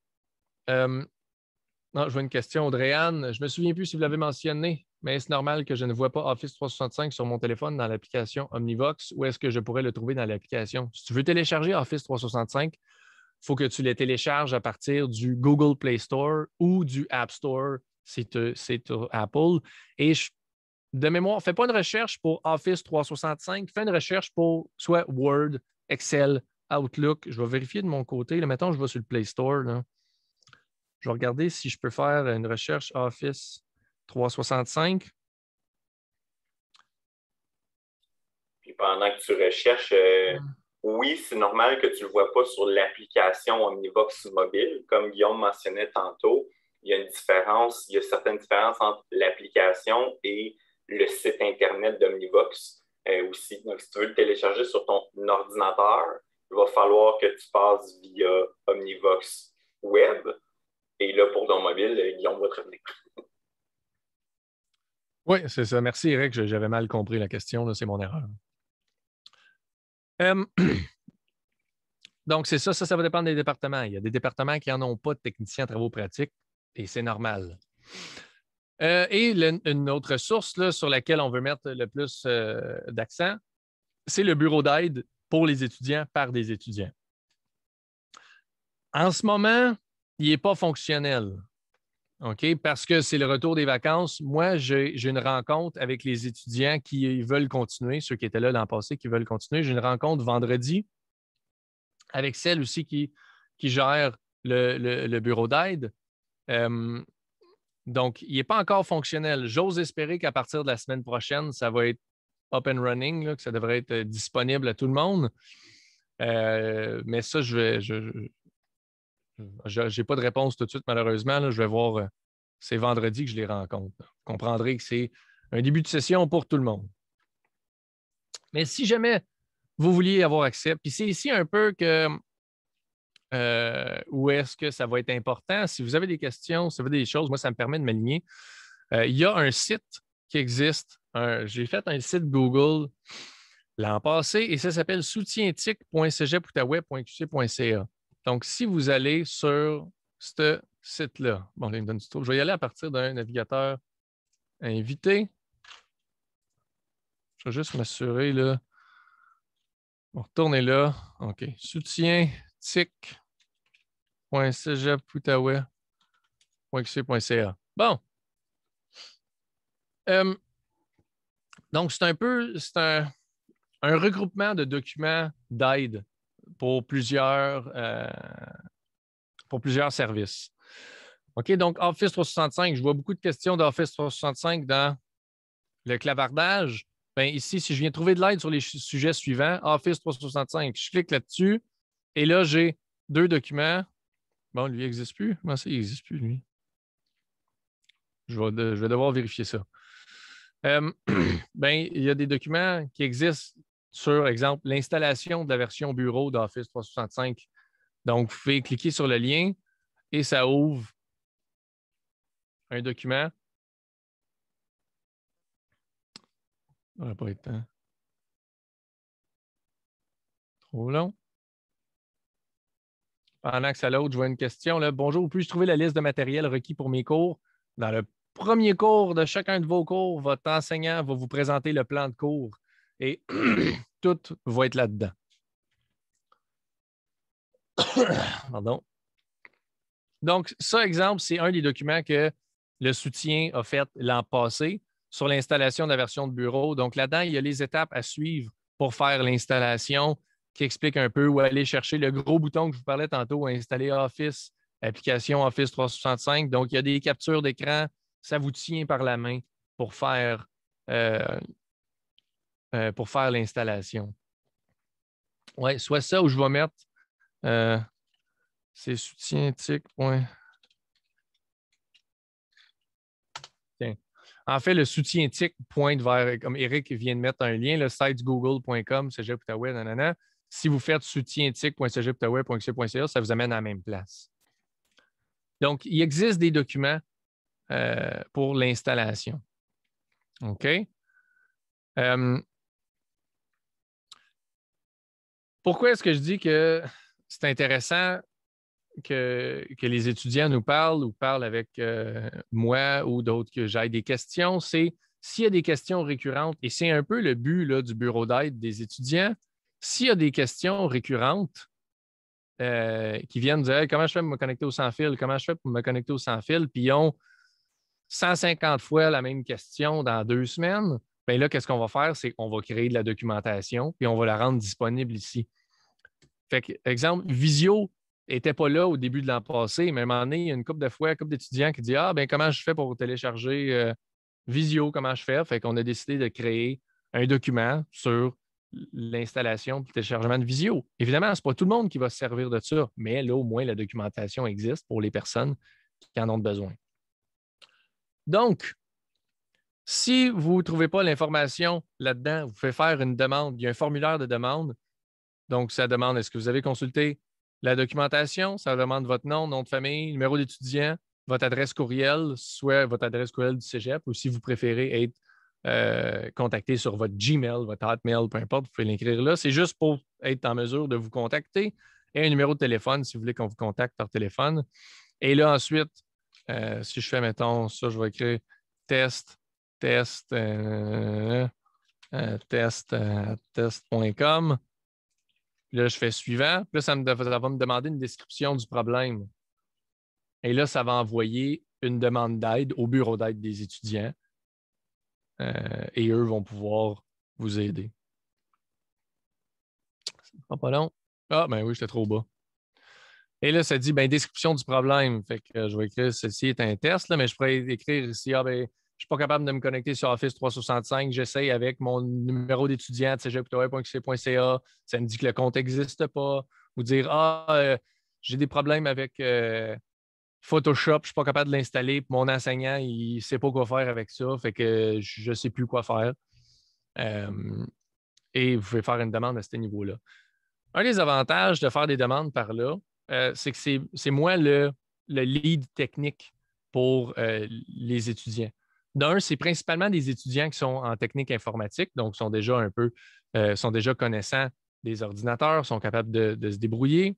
non, je vois une question, audrey Je ne me souviens plus si vous l'avez mentionné mais est-ce normal que je ne vois pas Office 365 sur mon téléphone dans l'application Omnivox ou est-ce que je pourrais le trouver dans l'application? Si tu veux télécharger Office 365, il faut que tu le télécharges à partir du Google Play Store ou du App Store si c'est Apple. Et de mémoire, fais pas une recherche pour Office 365, fais une recherche pour soit Word, Excel, Outlook. Je vais vérifier de mon côté. Là, mettons, je vais sur le Play Store. Je vais regarder si je peux faire une recherche Office 365. Puis pendant que tu recherches, euh, mm. oui, c'est normal que tu ne le vois pas sur l'application Omnivox mobile. Comme Guillaume mentionnait tantôt, il y a une différence, il y a certaines différences entre l'application et le site Internet d'Omnivox euh, aussi. Donc, si tu veux le télécharger sur ton ordinateur, il va falloir que tu passes via Omnivox Web. Et là, pour ton mobile, euh, Guillaume va te revenir. Oui, c'est ça. Merci, Eric. J'avais mal compris la question. C'est mon erreur. donc, c'est ça. Ça, ça va dépendre des départements. Il y a des départements qui n'en ont pas de techniciens travaux pratiques et c'est normal. Euh, et une autre source sur laquelle on veut mettre le plus euh, d'accent, c'est le bureau d'aide pour les étudiants par des étudiants. En ce moment, il n'est pas fonctionnel. OK? Parce que c'est le retour des vacances. Moi, j'ai une rencontre avec les étudiants qui veulent continuer, ceux qui étaient là l'an passé, qui veulent continuer. J'ai une rencontre vendredi avec celle aussi qui, gère le, bureau d'aide. donc, il n'est pas encore fonctionnel. J'ose espérer qu'à partir de la semaine prochaine, ça va être up and running, que ça devrait être euh, disponible à tout le monde. Euh, mais ça, je vais, je n'ai pas de réponse tout de suite, malheureusement. je vais voir. Euh, c'est vendredi que je les rencontre. Vous comprendrez que c'est un début de session pour tout le monde. Mais si jamais vous vouliez avoir accès, puis c'est ici un peu que euh, où est-ce que ça va être important. Si vous avez des questions, si vous avez des choses, moi, ça me permet de m'aligner. Euh, il y a un site qui existe. J'ai fait un site Google l'an passé et ça s'appelle soutientique.cgepoutaouais.qc.ca. Donc, si vous allez sur ce site-là, bon, Je vais y aller à partir d'un navigateur invité. Je vais juste m'assurer, là. Bon, retournez là. OK. Soutien, Bon. Euh, donc, c'est un peu, c'est un regroupement de documents d'aide pour plusieurs, euh, pour plusieurs services. OK, donc Office 365, je vois beaucoup de questions d'Office 365 dans le clavardage. Bien, ici, si je viens trouver de l'aide sur les sujets suivants, Office 365, je clique là-dessus et là, j'ai deux documents. Bon, lui, il n'existe plus. Comment ça, il n'existe plus, lui? Je vais, devoir vérifier ça. Euh, ben, il y a des documents qui existent sur, exemple, l'installation de la version bureau d'Office 365. Donc, vous pouvez cliquer sur le lien et ça ouvre un document. Ça ah, n'aurait pas été temps. Trop long. Pendant que ça l'autre, je vois une question. Bonjour, puis-je trouver la liste de matériel requis pour mes cours? Dans le premier cours de chacun de vos cours, votre enseignant va vous présenter le plan de cours. Et tout va être là-dedans. Pardon. Donc, ça, exemple, c'est un des documents que le soutien a fait l'an passé sur l'installation de la version de bureau. Donc, là-dedans, il y a les étapes à suivre pour faire l'installation qui explique un peu où aller chercher le gros bouton que je vous parlais tantôt, installer Office, application Office 365. Donc, il y a des captures d'écran, ça vous tient par la main pour faire euh, euh, pour faire l'installation. Ouais, soit ça où je vais mettre euh, c'est soutien tic. En fait, le soutien TIC pointe vers, comme Eric vient de mettre un lien, le site google.com, nanana. Si vous faites soutien tic.cgptaouais.qc.ca, ça vous amène à la même place. Donc, il existe des documents euh, pour l'installation. OK? Pourquoi est-ce que je dis que c'est intéressant que, les étudiants nous parlent ou parlent avec euh, moi ou d'autres que j'aille des questions? C'est s'il y a des questions récurrentes, et c'est un peu le but du bureau d'aide des étudiants, s'il y a des questions récurrentes euh, qui viennent dire comment je fais pour me connecter au sans-fil, comment je fais pour me connecter au sans-fil, puis ils ont 150 fois la même question dans deux semaines, bien là, qu'est-ce qu'on va faire? C'est qu'on va créer de la documentation et on va la rendre disponible ici. Fait que, exemple, mm. Visio n'était pas là au début de l'an passé, mais à un moment donné, il y a une couple de fois, un couple d'étudiants qui dit Ah, ben comment je fais pour télécharger euh, Visio, comment je fais? Fait qu'on a décidé de créer un document sur l'installation et le téléchargement de Visio. Évidemment, ce n'est pas tout le monde qui va se servir de ça, mais là, au moins, la documentation existe pour les personnes qui en ont besoin. Donc, si vous ne trouvez pas l'information là-dedans, vous pouvez faire une demande. Il y a un formulaire de demande. Donc, ça demande est-ce que vous avez consulté la documentation? Ça demande votre nom, nom de famille, numéro d'étudiant, votre adresse courriel, soit votre adresse courriel du cégep, ou si vous préférez être euh, contacté sur votre Gmail, votre Hotmail, peu importe, vous pouvez l'écrire là. C'est juste pour être en mesure de vous contacter et un numéro de téléphone si vous voulez qu'on vous contacte par téléphone. Et là, ensuite, euh, si je fais, mettons, ça, je vais écrire test test, euh, euh, test.com. Euh, là, je fais suivant. là, ça, me, va me demander une description du problème. Et là, ça va envoyer une demande d'aide au bureau d'aide des étudiants. et eux vont pouvoir vous aider. Ça ne pas long. Ah, ben oui, j'étais trop bas. Et là, ça dit, ben, description du problème. Fait que je vais écrire ceci est un test, là, mais je pourrais écrire ici, ah, ben, je ne suis pas capable de me connecter sur Office 365. J'essaye avec mon numéro d'étudiant de Ça me dit que le compte n'existe pas. Ou dire Ah, euh, j'ai des problèmes avec euh, Photoshop, je ne suis pas capable de l'installer. Mon enseignant, il ne sait pas quoi faire avec ça. Fait que je sais plus quoi faire. Euh, et vous pouvez faire une demande à ce niveau-là. Un des avantages de faire des demandes par là, c'est que c'est moi le lead technique pour les étudiants. D'un, c'est principalement des étudiants qui sont en technique informatique, donc sont déjà un peu, euh, sont déjà connaissants des ordinateurs, sont capables de, se débrouiller.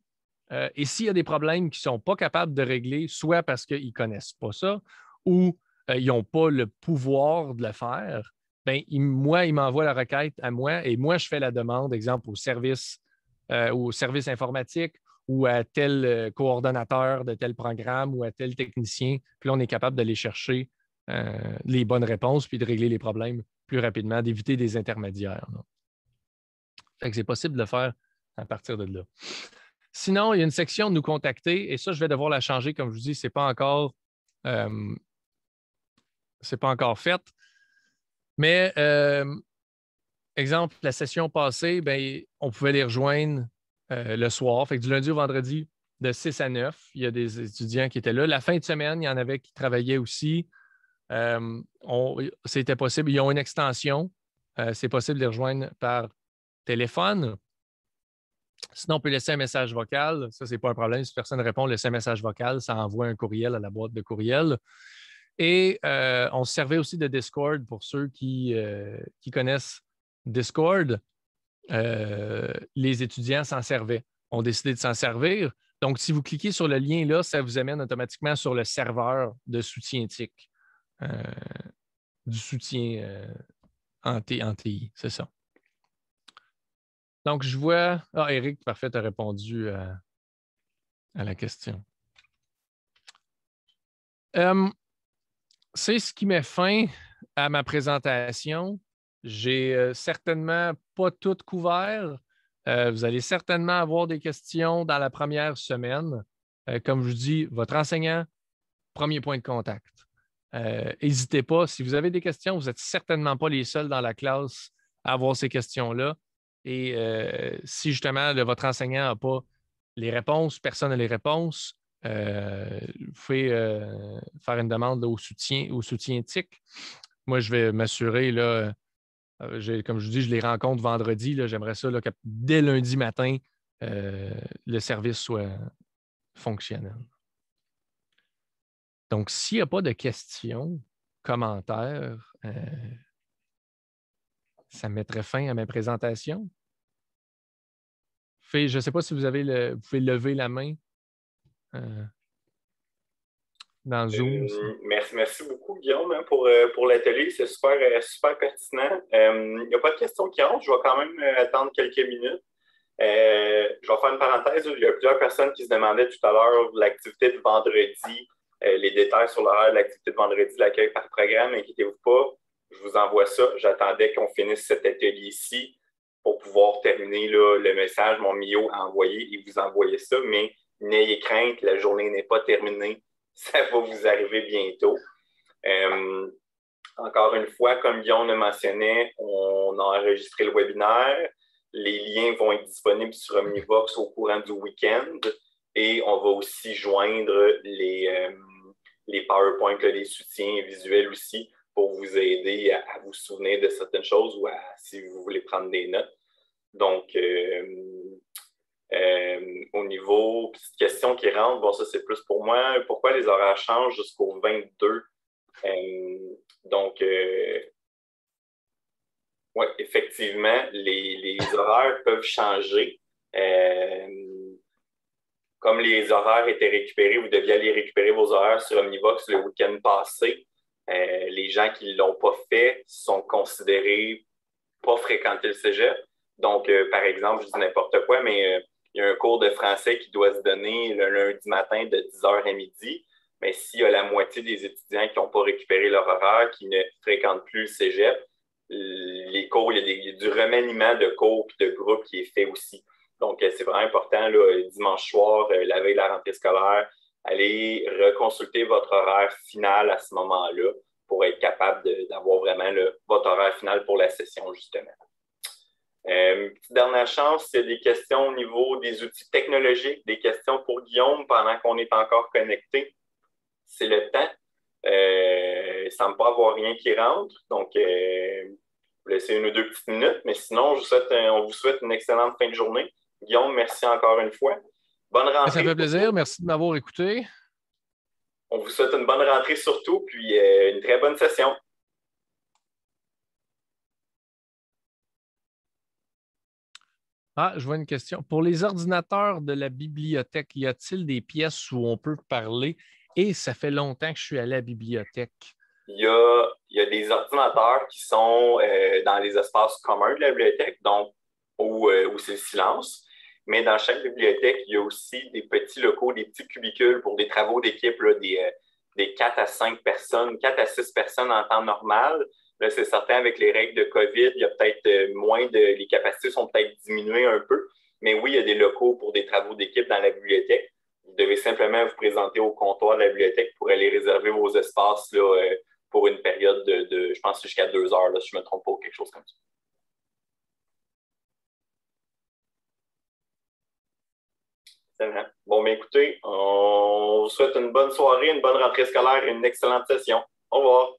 Euh, et s'il y a des problèmes qu'ils ne sont pas capables de régler, soit parce qu'ils ne connaissent pas ça ou euh, ils n'ont pas le pouvoir de le faire, ben, moi, ils m'envoient la requête à moi et moi, je fais la demande, exemple, au service, au service informatique ou à tel coordonnateur de tel programme ou à tel technicien. Puis là, on est capable de les chercher euh, les bonnes réponses, puis de régler les problèmes plus rapidement, d'éviter des intermédiaires. c'est possible de le faire à partir de là. Sinon, il y a une section de nous contacter, et ça, je vais devoir la changer. Comme je vous dis, ce n'est pas encore. Euh, pas encore fait. Mais euh, exemple, la session passée, ben, on pouvait les rejoindre le soir. du lundi au vendredi, de 6 à 9, il y a des étudiants qui étaient là. La fin de semaine, il y en avait qui travaillaient aussi. Euh, c'était possible. Ils ont une extension. Euh, c'est possible de les rejoindre par téléphone. Sinon, on peut laisser un message vocal. Ça, ce n'est pas un problème. Si personne ne répond, laissez un message vocal, ça envoie un courriel à la boîte de courriel. Et euh, on se servait aussi de Discord pour ceux qui, connaissent Discord. les étudiants s'en servaient, ont décidé de s'en servir. Donc, si vous cliquez sur le lien là, ça vous amène automatiquement sur le serveur de soutien TIC. Euh, du soutien euh, en, en TI, c'est ça. Donc, je vois. Ah, Eric, parfait, a répondu à, la question. Euh, c'est ce qui met fin à ma présentation. J'ai certainement pas tout couvert. vous allez certainement avoir des questions dans la première semaine. comme je vous dis, votre enseignant, premier point de contact. N'hésitez euh, pas. Si vous avez des questions, vous n'êtes certainement pas les seuls dans la classe à avoir ces questions-là. Et euh, si justement votre enseignant n'a pas les réponses, personne n'a les réponses, euh, vous pouvez faire une demande au soutien au TIC. Moi, je vais m'assurer, comme je vous dis, je les rencontre vendredi. J'aimerais ça que dès lundi matin, le service soit fonctionnel. Donc, s'il n'y a pas de questions, commentaires, euh, ça mettrait fin à ma présentation. je ne sais pas si vous avez le, pouvez lever la main euh, dans Zoom. Euh, merci, beaucoup, Guillaume, hein, pour, pour l'atelier. C'est super, pertinent. Il n'y a pas de questions qui entrent. Je vais quand même attendre quelques minutes. je vais faire une parenthèse. Il y a plusieurs personnes qui se demandaient tout à l'heure l'activité de vendredi. Euh, les détails sur l'horaire de l'activité de vendredi, l'accueil par programme, inquiétez-vous pas, je vous envoie ça. J'attendais qu'on finisse cet atelier-ci pour pouvoir terminer le message. Mon Mio a envoyé et vous envoyez ça, mais n'ayez crainte, la journée n'est pas terminée. Ça va vous arriver bientôt. Euh, encore une fois, comme Guillaume le mentionnait, on a enregistré le webinaire. Les liens vont être disponibles sur Omnivox au courant du week-end et on va aussi joindre les. Euh, les PowerPoints, les soutiens visuels aussi pour vous aider à, vous souvenir de certaines choses ou si vous voulez prendre des notes. Donc, euh, euh, au niveau, petite question qui rentre, bon, ça c'est plus pour moi. Pourquoi les horaires changent jusqu'au 22? Euh, donc, oui, effectivement, les, horaires peuvent changer comme les horaires étaient récupérés, vous deviez aller récupérer vos horaires sur Omnivox le week-end passé. Euh, les gens qui ne l'ont pas fait sont considérés pas fréquenter le cégep. Donc, euh, par exemple, je dis n'importe quoi, mais euh, il y a un cours de français qui doit se donner le lundi matin de 10h à midi. Mais s'il y a la moitié des étudiants qui n'ont pas récupéré leur horaire, qui ne fréquentent plus le cégep, les cours, il y y a du remaniement de cours et de groupes qui est fait aussi. Donc, euh, c'est vraiment important, euh, dimanche soir, euh, la veille de la rentrée scolaire, allez reconsulter votre horaire final à ce moment-là pour être capable d'avoir vraiment votre horaire final pour la session, justement. Une petite dernière chance, c'est des questions au niveau des outils technologiques, des questions pour Guillaume pendant qu'on est encore connecté. C'est le temps. il ne semble pas avoir rien qui rentre, donc vous laissez une ou deux petites minutes, mais sinon, on vous souhaite une excellente fin de journée. Guillaume, merci encore une fois. Bonne rentrée. Ça fait plaisir. Merci de m'avoir écouté. On vous souhaite une bonne rentrée surtout, puis euh, une très bonne session. Ah, je vois une question. Pour les ordinateurs de la bibliothèque, y a-t-il des pièces où on peut parler? Et ça fait longtemps que je suis à la bibliothèque. Il y a, y des ordinateurs qui sont euh, dans les espaces communs de la bibliothèque, donc où, euh, où c'est le silence. Mais dans chaque bibliothèque, il y a aussi des petits locaux, des petits cubicules pour des travaux d'équipe, des, 4 euh, à 5 personnes, 4 à 6 personnes en temps normal. Là, c'est certain, avec les règles de COVID, il y a peut-être euh, moins de. Les capacités sont peut-être diminuées un peu. Mais oui, il y a des locaux pour des travaux d'équipe dans la bibliothèque. Vous devez simplement vous présenter au comptoir de la bibliothèque pour aller réserver vos espaces euh, pour une période de, je pense, jusqu'à deux heures, là, si je ne me trompe pas, ou quelque chose comme ça. Bon, bien écoutez, on vous souhaite une bonne soirée, une bonne rentrée scolaire et une excellente session. Au revoir.